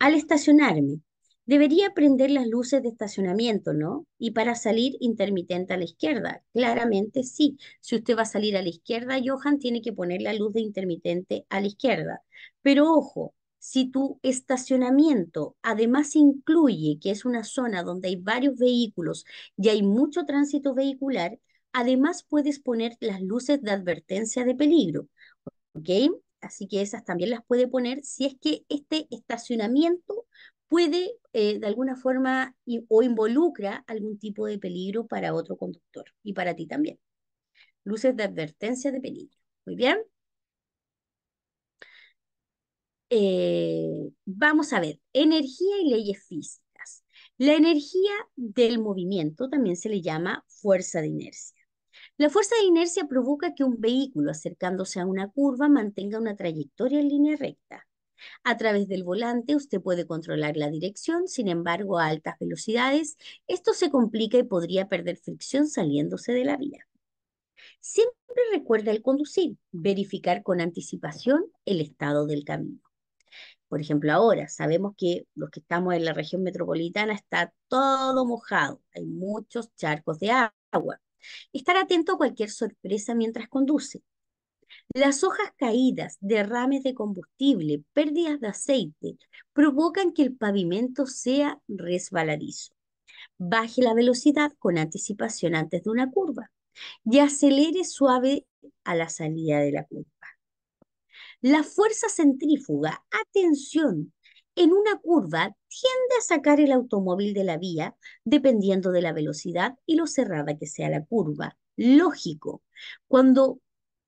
Al estacionarme, debería prender las luces de estacionamiento, ¿no? Y para salir intermitente a la izquierda. Claramente sí. Si usted va a salir a la izquierda, Johan tiene que poner la luz de intermitente a la izquierda. Pero ojo, si tu estacionamiento además incluye que es una zona donde hay varios vehículos y hay mucho tránsito vehicular, además puedes poner las luces de advertencia de peligro. Así que esas también las puede poner si es que este estacionamiento puede eh, de alguna forma o involucra algún tipo de peligro para otro conductor y para ti también. Luces de advertencia de peligro. Muy bien. Eh, vamos a ver, energía y leyes físicas. La energía del movimiento también se le llama fuerza de inercia. La fuerza de inercia provoca que un vehículo acercándose a una curva mantenga una trayectoria en línea recta. A través del volante usted puede controlar la dirección, sin embargo, a altas velocidades esto se complica y podría perder fricción saliéndose de la vía. Siempre recuerda el conducir, verificar con anticipación el estado del camino. Por ejemplo, ahora sabemos que los que estamos en la región metropolitana está todo mojado, hay muchos charcos de agua. Estar atento a cualquier sorpresa mientras conduce. Las hojas caídas, derrames de combustible, pérdidas de aceite, provocan que el pavimento sea resbaladizo. Baje la velocidad con anticipación antes de una curva y acelere suave a la salida de la curva. La fuerza centrífuga, atención, en una curva tiende a sacar el automóvil de la vía dependiendo de la velocidad y lo cerrada que sea la curva. Lógico, cuando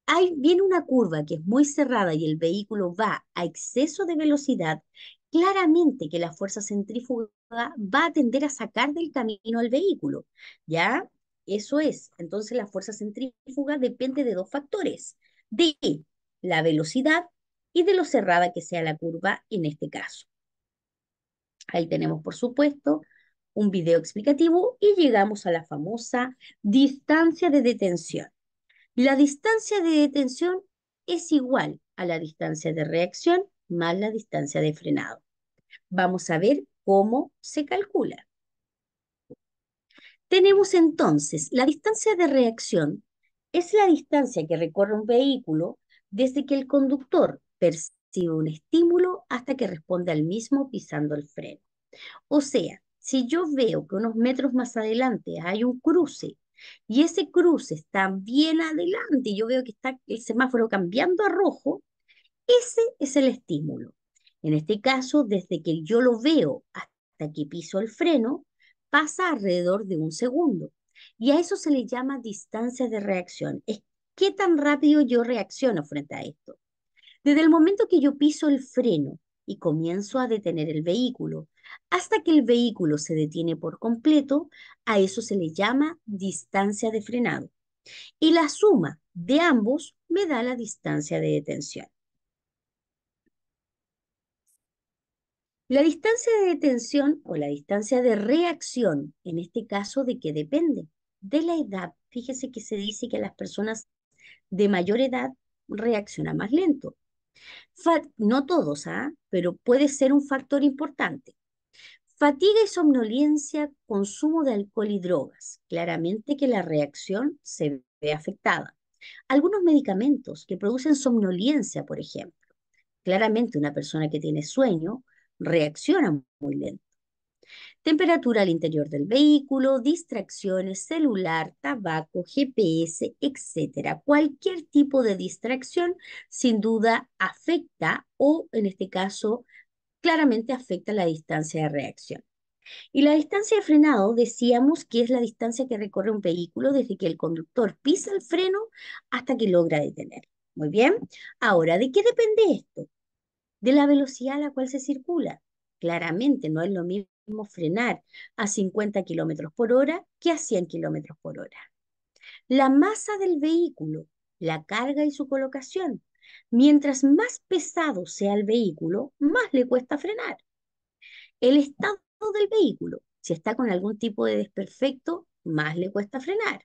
hay, viene una curva que es muy cerrada y el vehículo va a exceso de velocidad, claramente que la fuerza centrífuga va a tender a sacar del camino al vehículo, ¿ya? Eso es. Entonces la fuerza centrífuga depende de dos factores, de la velocidad y de lo cerrada que sea la curva en este caso. Ahí tenemos, por supuesto, un video explicativo y llegamos a la famosa distancia de detención. La distancia de detención es igual a la distancia de reacción más la distancia de frenado. Vamos a ver cómo se calcula. Tenemos entonces la distancia de reacción es la distancia que recorre un vehículo desde que el conductor percibe un estímulo hasta que responde al mismo pisando el freno. O sea, si yo veo que unos metros más adelante hay un cruce y ese cruce está bien adelante y yo veo que está el semáforo cambiando a rojo, ese es el estímulo. En este caso, desde que yo lo veo hasta que piso el freno, pasa alrededor de un segundo. Y a eso se le llama distancia de reacción. Es ¿Qué tan rápido yo reacciono frente a esto? Desde el momento que yo piso el freno y comienzo a detener el vehículo, hasta que el vehículo se detiene por completo, a eso se le llama distancia de frenado. Y la suma de ambos me da la distancia de detención. La distancia de detención o la distancia de reacción, en este caso, ¿de qué depende? De la edad. Fíjese que se dice que las personas de mayor edad reacciona más lento. no todos, ¿ah? pero puede ser un factor importante. Fatiga y somnolencia, consumo de alcohol y drogas. Claramente que la reacción se ve afectada. Algunos medicamentos que producen somnolencia, por ejemplo. Claramente una persona que tiene sueño reacciona muy lento temperatura al interior del vehículo, distracciones, celular, tabaco, GPS, etc. Cualquier tipo de distracción sin duda afecta o en este caso claramente afecta la distancia de reacción. Y la distancia de frenado, decíamos que es la distancia que recorre un vehículo desde que el conductor pisa el freno hasta que logra detener. Muy bien. Ahora, ¿de qué depende esto? De la velocidad a la cual se circula. Claramente no es lo mismo frenar a 50 kilómetros por hora que a 100 kilómetros por hora. La masa del vehículo, la carga y su colocación. Mientras más pesado sea el vehículo, más le cuesta frenar. El estado del vehículo, si está con algún tipo de desperfecto, más le cuesta frenar.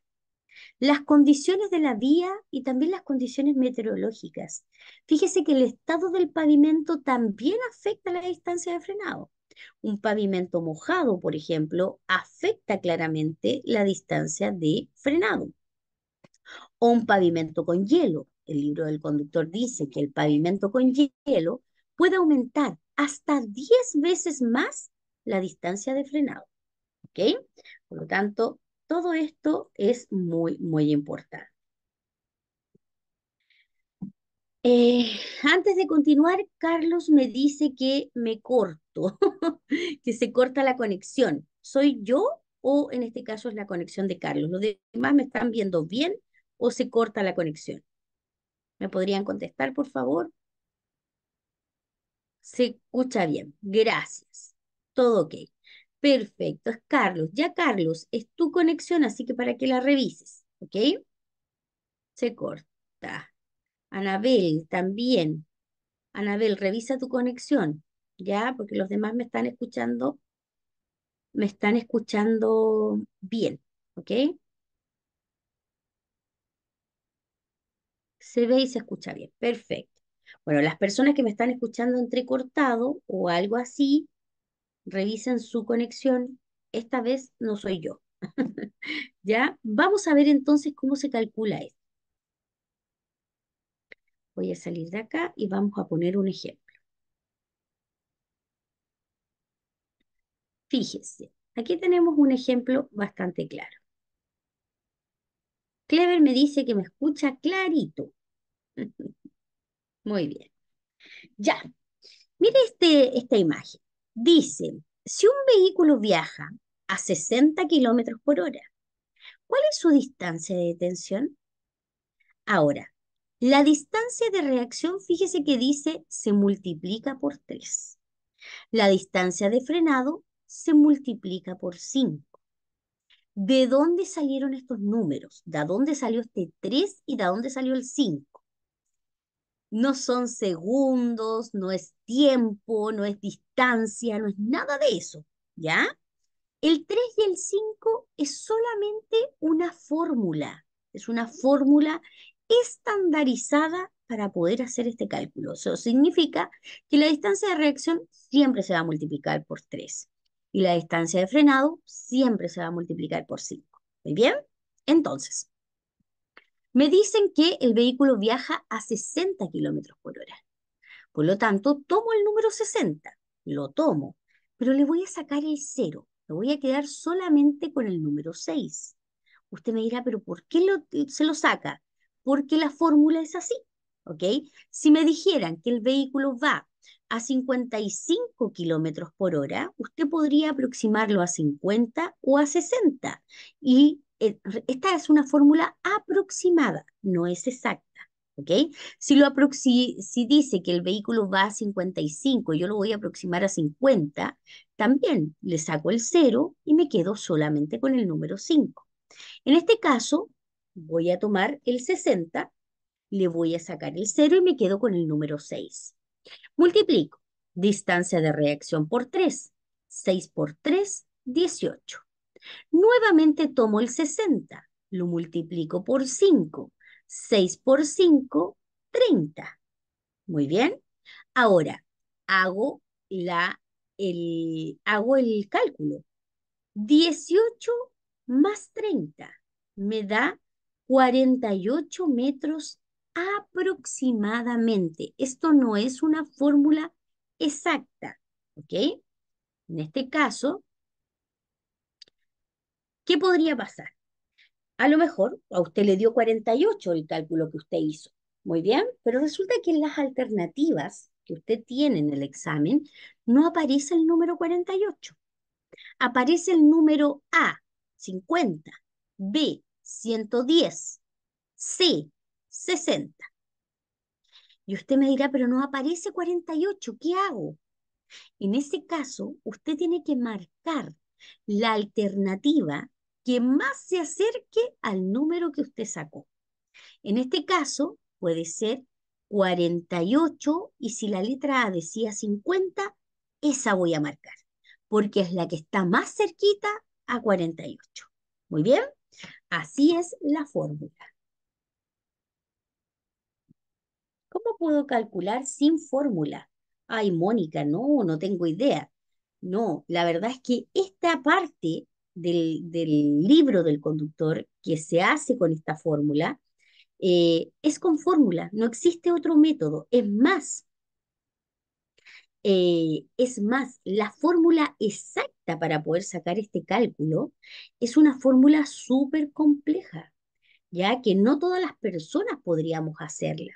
Las condiciones de la vía y también las condiciones meteorológicas. Fíjese que el estado del pavimento también afecta la distancia de frenado. Un pavimento mojado, por ejemplo, afecta claramente la distancia de frenado. O un pavimento con hielo. El libro del conductor dice que el pavimento con hielo puede aumentar hasta 10 veces más la distancia de frenado. ¿Ok? Por lo tanto, todo esto es muy, muy importante. Eh, antes de continuar, Carlos me dice que me corto. que se corta la conexión. ¿Soy yo o en este caso es la conexión de Carlos? ¿Los demás me están viendo bien o se corta la conexión? ¿Me podrían contestar, por favor? Se escucha bien. Gracias. Todo ok. Perfecto, es Carlos. Ya Carlos, es tu conexión, así que para que la revises, ¿ok? Se corta. Anabel, también. Anabel, revisa tu conexión. ¿ya? Porque los demás me están escuchando, me están escuchando bien, ¿ok? Se ve y se escucha bien, perfecto. Bueno, las personas que me están escuchando entrecortado o algo así, revisen su conexión. Esta vez no soy yo. ¿Ya? Vamos a ver entonces cómo se calcula esto. Voy a salir de acá y vamos a poner un ejemplo. Fíjese, aquí tenemos un ejemplo bastante claro. Clever me dice que me escucha clarito. Muy bien. Ya, mire este, esta imagen. Dice, si un vehículo viaja a 60 kilómetros por hora, ¿cuál es su distancia de detención? Ahora, la distancia de reacción, fíjese que dice, se multiplica por 3. La distancia de frenado se multiplica por 5. ¿De dónde salieron estos números? ¿De dónde salió este 3 y de dónde salió el 5? No son segundos, no es tiempo, no es distancia, no es nada de eso, ¿ya? El 3 y el 5 es solamente una fórmula, es una fórmula estandarizada para poder hacer este cálculo. Eso significa que la distancia de reacción siempre se va a multiplicar por 3 y la distancia de frenado siempre se va a multiplicar por 5. ¿Muy bien? Entonces, me dicen que el vehículo viaja a 60 kilómetros por hora. Por lo tanto, tomo el número 60, lo tomo, pero le voy a sacar el 0. Me voy a quedar solamente con el número 6. Usted me dirá, pero ¿por qué se lo saca? Porque la fórmula es así, ¿ok? Si me dijeran que el vehículo va a 55 kilómetros por hora, usted podría aproximarlo a 50 o a 60. Y eh, esta es una fórmula aproximada, no es exacta. Si, dice que el vehículo va a 55 yo lo voy a aproximar a 50, también le saco el 0 y me quedo solamente con el número 5. En este caso, voy a tomar el 60, le voy a sacar el 0 y me quedo con el número 6. Multiplico distancia de reacción por 3. 6 por 3, 18. Nuevamente tomo el 60, lo multiplico por 5. 6 por 5, 30. Muy bien. Ahora hago, la, el, hago el cálculo. 18 más 30 me da 48 metros aproximadamente. Esto no es una fórmula exacta, ¿ok? En este caso, ¿qué podría pasar? A lo mejor a usted le dio 48 el cálculo que usted hizo. Muy bien, pero resulta que en las alternativas que usted tiene en el examen no aparece el número 48. Aparece el número A, 50, B, 110, C, 60. Y usted me dirá, pero no aparece 48, ¿qué hago? En ese caso, usted tiene que marcar la alternativa que más se acerque al número que usted sacó. En este caso, puede ser 48 y si la letra A decía 50, esa voy a marcar, porque es la que está más cerquita a 48. Muy bien, así es la fórmula. ¿cómo puedo calcular sin fórmula? Ay, Mónica, no, no tengo idea. No, la verdad es que esta parte del, libro del conductor que se hace con esta fórmula eh, es con fórmula, no existe otro método. Es más, eh, es más, la fórmula exacta para poder sacar este cálculo es una fórmula súper compleja, ya que no todas las personas podríamos hacerla.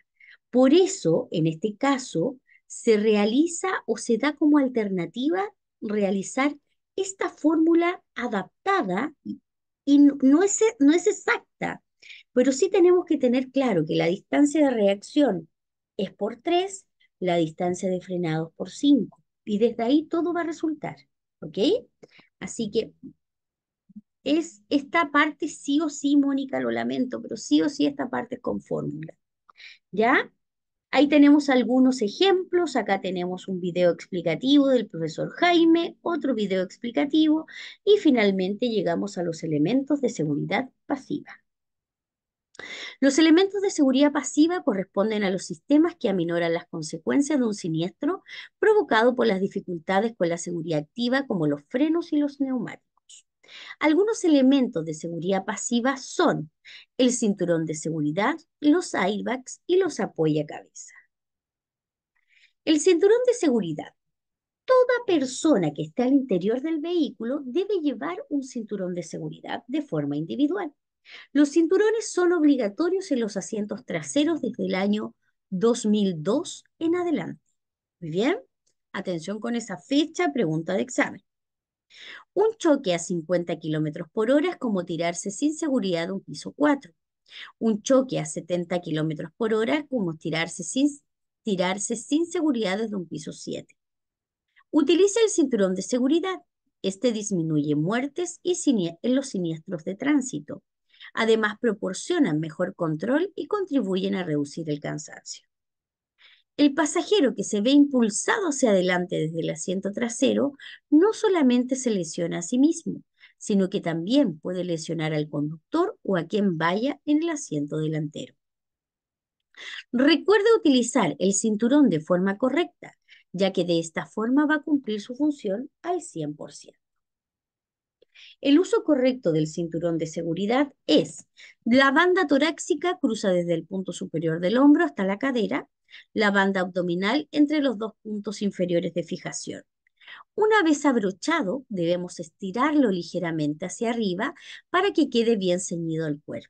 Por eso, en este caso, se realiza o se da como alternativa realizar esta fórmula adaptada y no es, no es exacta, pero sí tenemos que tener claro que la distancia de reacción es por 3, la distancia de frenado es por 5, y desde ahí todo va a resultar, ¿ok? Así que es esta parte sí o sí, Mónica, lo lamento, pero sí o sí esta parte es con fórmula, ¿ya? Ahí tenemos algunos ejemplos, acá tenemos un video explicativo del profesor Jaime, otro video explicativo y finalmente llegamos a los elementos de seguridad pasiva. Los elementos de seguridad pasiva corresponden a los sistemas que aminoran las consecuencias de un siniestro provocado por las dificultades con la seguridad activa como los frenos y los neumáticos. Algunos elementos de seguridad pasiva son el cinturón de seguridad, los airbags y los apoyacabezas. El cinturón de seguridad. Toda persona que esté al interior del vehículo debe llevar un cinturón de seguridad de forma individual. Los cinturones son obligatorios en los asientos traseros desde el año 2002 en adelante. Muy bien, atención con esa fecha, pregunta de examen. Un choque a 50 km por hora es como tirarse sin seguridad de un piso 4. Un choque a 70 km por hora es como tirarse sin, tirarse sin seguridad desde un piso 7. Utiliza el cinturón de seguridad. Este disminuye muertes y en los siniestros de tránsito. Además, proporcionan mejor control y contribuyen a reducir el cansancio. El pasajero que se ve impulsado hacia adelante desde el asiento trasero no solamente se lesiona a sí mismo, sino que también puede lesionar al conductor o a quien vaya en el asiento delantero. Recuerde utilizar el cinturón de forma correcta, ya que de esta forma va a cumplir su función al 100%. El uso correcto del cinturón de seguridad es la banda torácica cruza desde el punto superior del hombro hasta la cadera la banda abdominal entre los dos puntos inferiores de fijación. Una vez abrochado, debemos estirarlo ligeramente hacia arriba para que quede bien ceñido el cuerpo.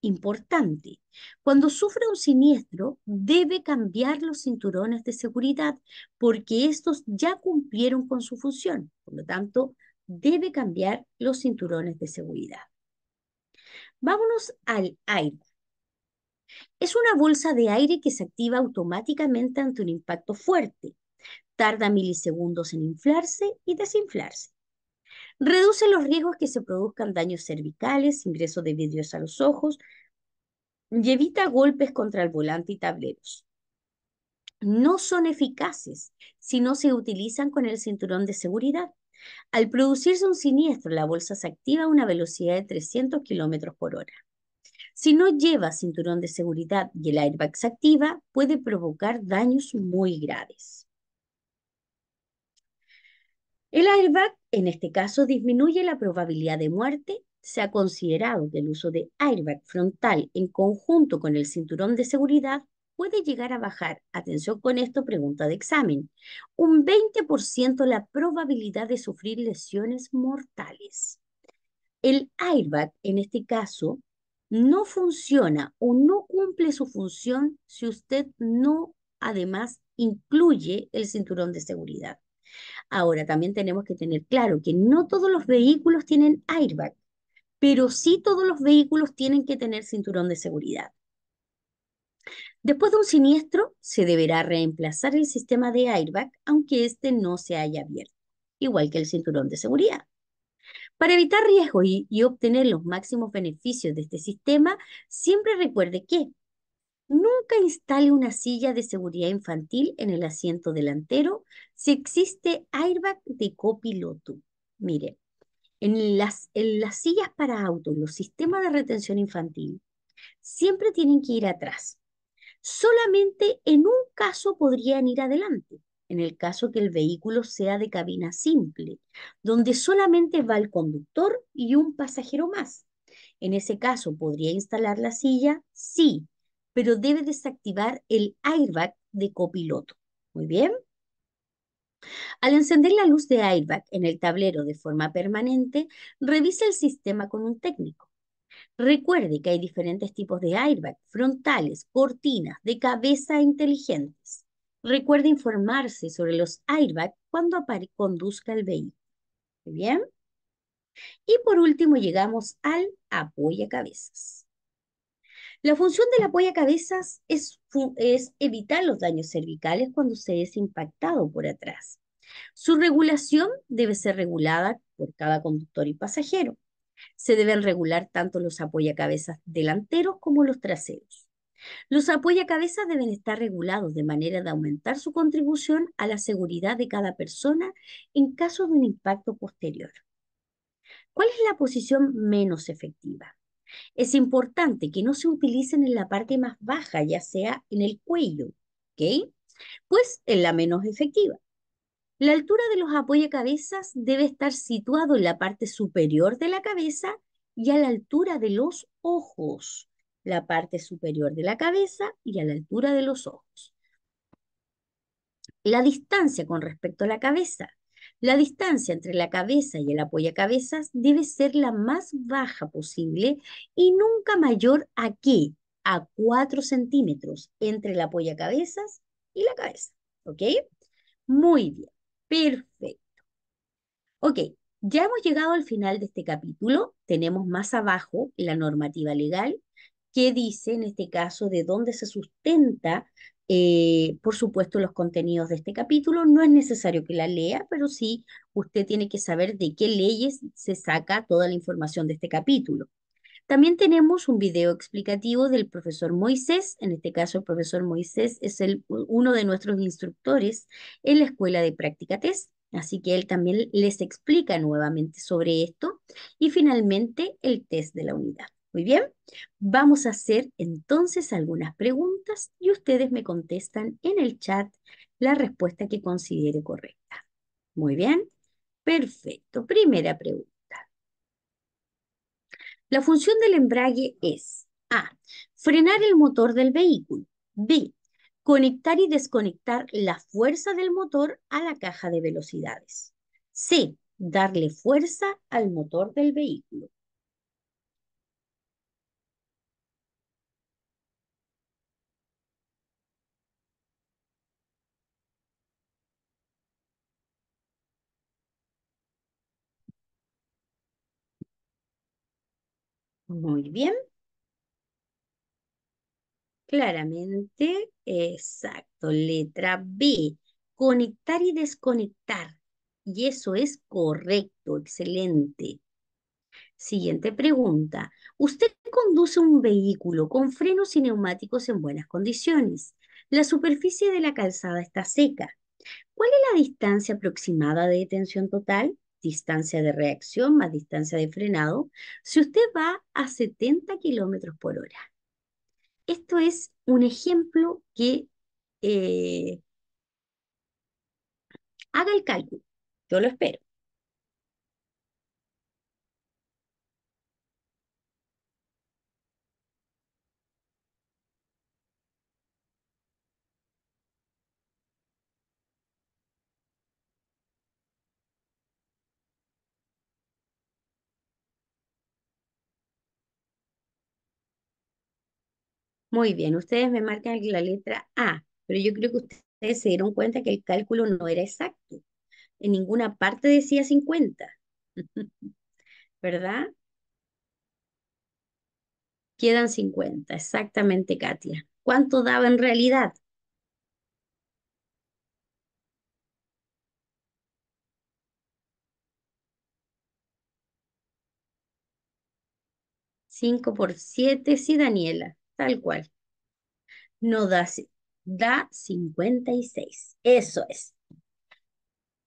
Importante, cuando sufre un siniestro, debe cambiar los cinturones de seguridad porque estos ya cumplieron con su función. Por lo tanto, debe cambiar los cinturones de seguridad. Vámonos al aire. Es una bolsa de aire que se activa automáticamente ante un impacto fuerte. Tarda milisegundos en inflarse y desinflarse. Reduce los riesgos que se produzcan daños cervicales, ingreso de vidrios a los ojos y evita golpes contra el volante y tableros. No son eficaces si no se utilizan con el cinturón de seguridad. Al producirse un siniestro, la bolsa se activa a una velocidad de 300 km por hora. Si no lleva cinturón de seguridad y el airbag se activa, puede provocar daños muy graves. El airbag, en este caso, disminuye la probabilidad de muerte. Se ha considerado que el uso de airbag frontal en conjunto con el cinturón de seguridad puede llegar a bajar, atención con esto, pregunta de examen, un 20% la probabilidad de sufrir lesiones mortales. El airbag, en este caso, no funciona o no cumple su función si usted no además incluye el cinturón de seguridad. Ahora, también tenemos que tener claro que no todos los vehículos tienen airbag, pero sí todos los vehículos tienen que tener cinturón de seguridad. Después de un siniestro, se deberá reemplazar el sistema de airbag, aunque éste no se haya abierto, igual que el cinturón de seguridad. Para evitar riesgos y, obtener los máximos beneficios de este sistema, siempre recuerde que Nunca instale una silla de seguridad infantil en el asiento delantero si existe airbag de copiloto. Mire, en las, en las sillas para autos, los sistemas de retención infantil, siempre tienen que ir atrás. Solamente en un caso podrían ir adelante, en el caso que el vehículo sea de cabina simple, donde solamente va el conductor y un pasajero más. En ese caso, ¿podría instalar la silla? Sí, pero debe desactivar el airbag de copiloto. Muy bien. Al encender la luz de airbag en el tablero de forma permanente, revise el sistema con un técnico. Recuerde que hay diferentes tipos de airbag, frontales, cortinas, de cabeza inteligentes. Recuerde informarse sobre los airbags cuando conduzca el vehículo. bien? Y por último llegamos al apoyacabezas. La función del apoyacabezas es, es evitar los daños cervicales cuando se es impactado por atrás. Su regulación debe ser regulada por cada conductor y pasajero. Se deben regular tanto los apoyacabezas delanteros como los traseros. Los apoyacabezas deben estar regulados de manera de aumentar su contribución a la seguridad de cada persona en caso de un impacto posterior. ¿Cuál es la posición menos efectiva? Es importante que no se utilicen en la parte más baja, ya sea en el cuello, ¿ok? Pues en la menos efectiva. La altura de los apoyacabezas debe estar situado en la parte superior de la cabeza y a la altura de los ojos, la parte superior de la cabeza y a la altura de los ojos. La distancia con respecto a la cabeza. La distancia entre la cabeza y el apoyacabezas debe ser la más baja posible y nunca mayor a qué? A 4 centímetros entre el cabezas y la cabeza. ¿Ok? Muy bien. Perfecto. Ok, ya hemos llegado al final de este capítulo. Tenemos más abajo la normativa legal qué dice en este caso, de dónde se sustenta, eh, por supuesto, los contenidos de este capítulo. No es necesario que la lea, pero sí usted tiene que saber de qué leyes se saca toda la información de este capítulo. También tenemos un video explicativo del profesor Moisés, en este caso el profesor Moisés es uno de nuestros instructores en la Escuela de Práctica Test, así que él también les explica nuevamente sobre esto y finalmente el test de la unidad. Muy bien, vamos a hacer entonces algunas preguntas y ustedes me contestan en el chat la respuesta que considere correcta. Muy bien, perfecto. Primera pregunta. La función del embrague es A. Frenar el motor del vehículo. B. Conectar y desconectar la fuerza del motor a la caja de velocidades. C. Darle fuerza al motor del vehículo. Muy bien. Claramente, exacto. Letra B. Conectar y desconectar. Y eso es correcto, excelente. Siguiente pregunta. Usted conduce un vehículo con frenos y neumáticos en buenas condiciones. La superficie de la calzada está seca. ¿Cuál es la distancia aproximada de detención total? distancia de reacción más distancia de frenado, si usted va a 70 kilómetros por hora. Esto es un ejemplo que eh, haga el cálculo, yo lo espero. Muy bien, ustedes me marcan la letra A, pero yo creo que ustedes se dieron cuenta que el cálculo no era exacto. En ninguna parte decía 50. ¿Verdad? Quedan 50, exactamente, Katia. ¿Cuánto daba en realidad? ¿5 por 7? Sí, Daniela tal cual. No da, da 56. Eso es.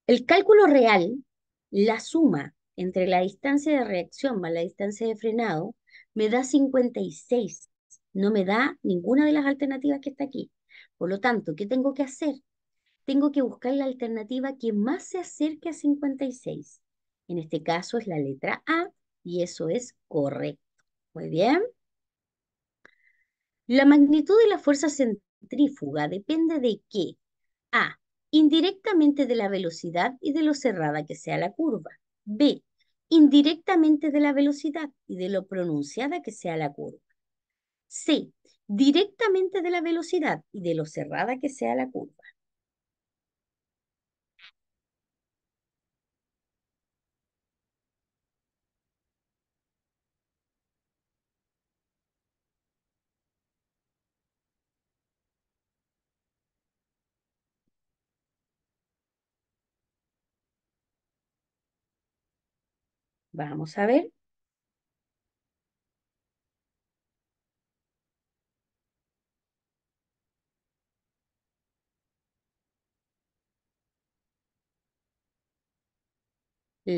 El cálculo real, la suma entre la distancia de reacción más la distancia de frenado, me da 56. No me da ninguna de las alternativas que está aquí. Por lo tanto, ¿qué tengo que hacer? Tengo que buscar la alternativa que más se acerque a 56. En este caso es la letra A y eso es correcto. Muy bien. La magnitud de la fuerza centrífuga depende de que A. Indirectamente de la velocidad y de lo cerrada que sea la curva. B. Indirectamente de la velocidad y de lo pronunciada que sea la curva. C. Directamente de la velocidad y de lo cerrada que sea la curva. Vamos a ver.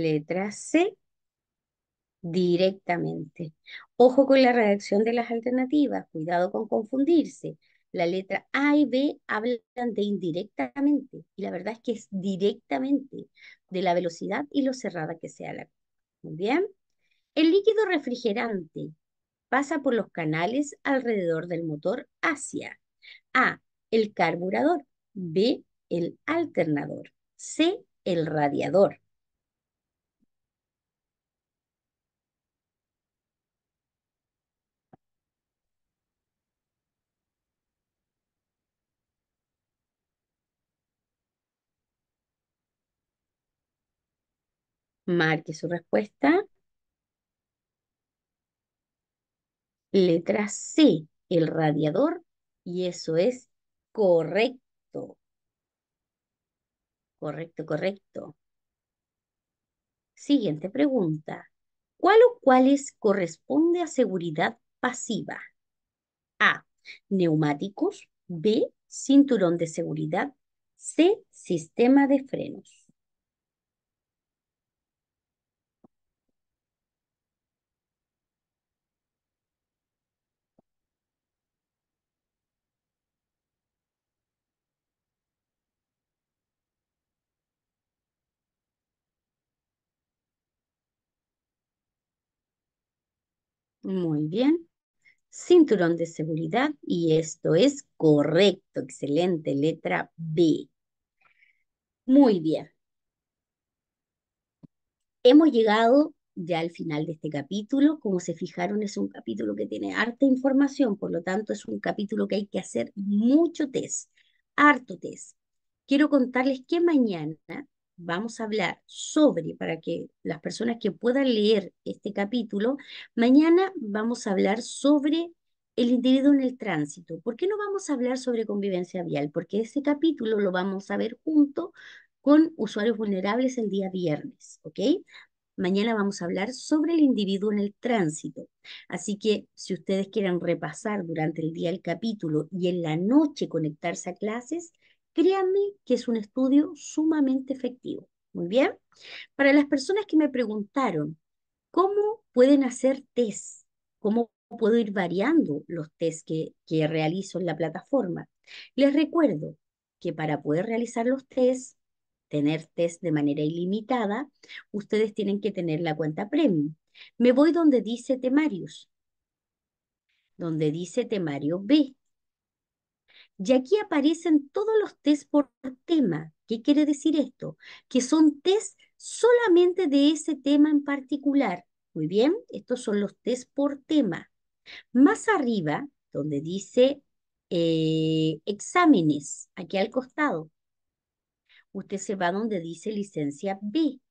Letra C directamente. Ojo con la redacción de las alternativas, cuidado con confundirse. La letra A y B hablan de indirectamente, y la verdad es que es directamente de la velocidad y lo cerrada que sea la muy bien. El líquido refrigerante pasa por los canales alrededor del motor hacia A, el carburador, B, el alternador, C, el radiador. Marque su respuesta. Letra C, el radiador, y eso es correcto. Correcto, correcto. Siguiente pregunta. ¿Cuál o cuáles corresponde a seguridad pasiva? A. Neumáticos. B. Cinturón de seguridad. C. Sistema de frenos. Muy bien. Cinturón de seguridad y esto es correcto. Excelente, letra B. Muy bien. Hemos llegado ya al final de este capítulo. Como se fijaron, es un capítulo que tiene harta información, por lo tanto es un capítulo que hay que hacer mucho test, harto test. Quiero contarles que mañana vamos a hablar sobre, para que las personas que puedan leer este capítulo, mañana vamos a hablar sobre el individuo en el tránsito. ¿Por qué no vamos a hablar sobre convivencia vial? Porque ese capítulo lo vamos a ver junto con usuarios vulnerables el día viernes, ¿ok? Mañana vamos a hablar sobre el individuo en el tránsito. Así que si ustedes quieren repasar durante el día el capítulo y en la noche conectarse a clases, Créanme que es un estudio sumamente efectivo. Muy bien. Para las personas que me preguntaron, ¿cómo pueden hacer test? ¿Cómo puedo ir variando los test que, realizo en la plataforma? Les recuerdo que para poder realizar los test, tener test de manera ilimitada, ustedes tienen que tener la cuenta premium. Me voy donde dice temarios, donde dice temario B. Y aquí aparecen todos los test por tema. ¿Qué quiere decir esto? Que son test solamente de ese tema en particular. Muy bien, estos son los test por tema. Más arriba, donde dice eh, exámenes, aquí al costado, usted se va donde dice licencia B.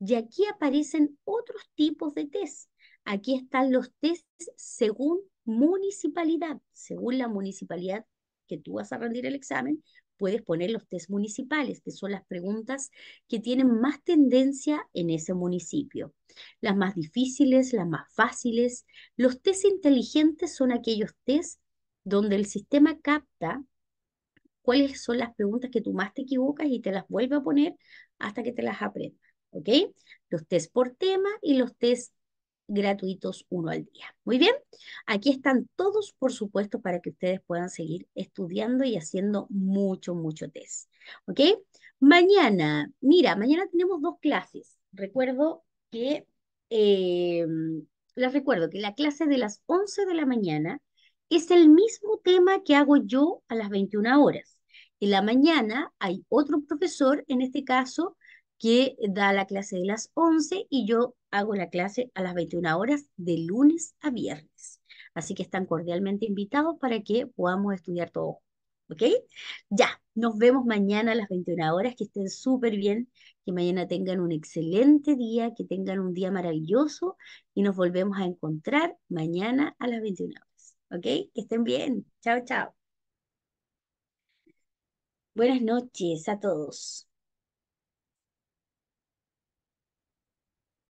Y aquí aparecen otros tipos de test. Aquí están los tests según municipalidad. Según la municipalidad que tú vas a rendir el examen, puedes poner los test municipales, que son las preguntas que tienen más tendencia en ese municipio. Las más difíciles, las más fáciles. Los test inteligentes son aquellos test donde el sistema capta cuáles son las preguntas que tú más te equivocas y te las vuelve a poner hasta que te las aprendas. ¿Ok? Los test por tema y los test gratuitos uno al día. Muy bien, aquí están todos, por supuesto, para que ustedes puedan seguir estudiando y haciendo mucho, mucho test. ¿Ok? Mañana, mira, mañana tenemos dos clases. Recuerdo que, eh, les recuerdo que la clase de las 11 de la mañana es el mismo tema que hago yo a las 21 horas. En la mañana hay otro profesor, en este caso, que da la clase de las 11 y yo hago la clase a las 21 horas de lunes a viernes. Así que están cordialmente invitados para que podamos estudiar todo. ¿Ok? Ya, nos vemos mañana a las 21 horas, que estén súper bien, que mañana tengan un excelente día, que tengan un día maravilloso y nos volvemos a encontrar mañana a las 21 horas. ¿Ok? Que estén bien. Chao, chao. Buenas noches a todos.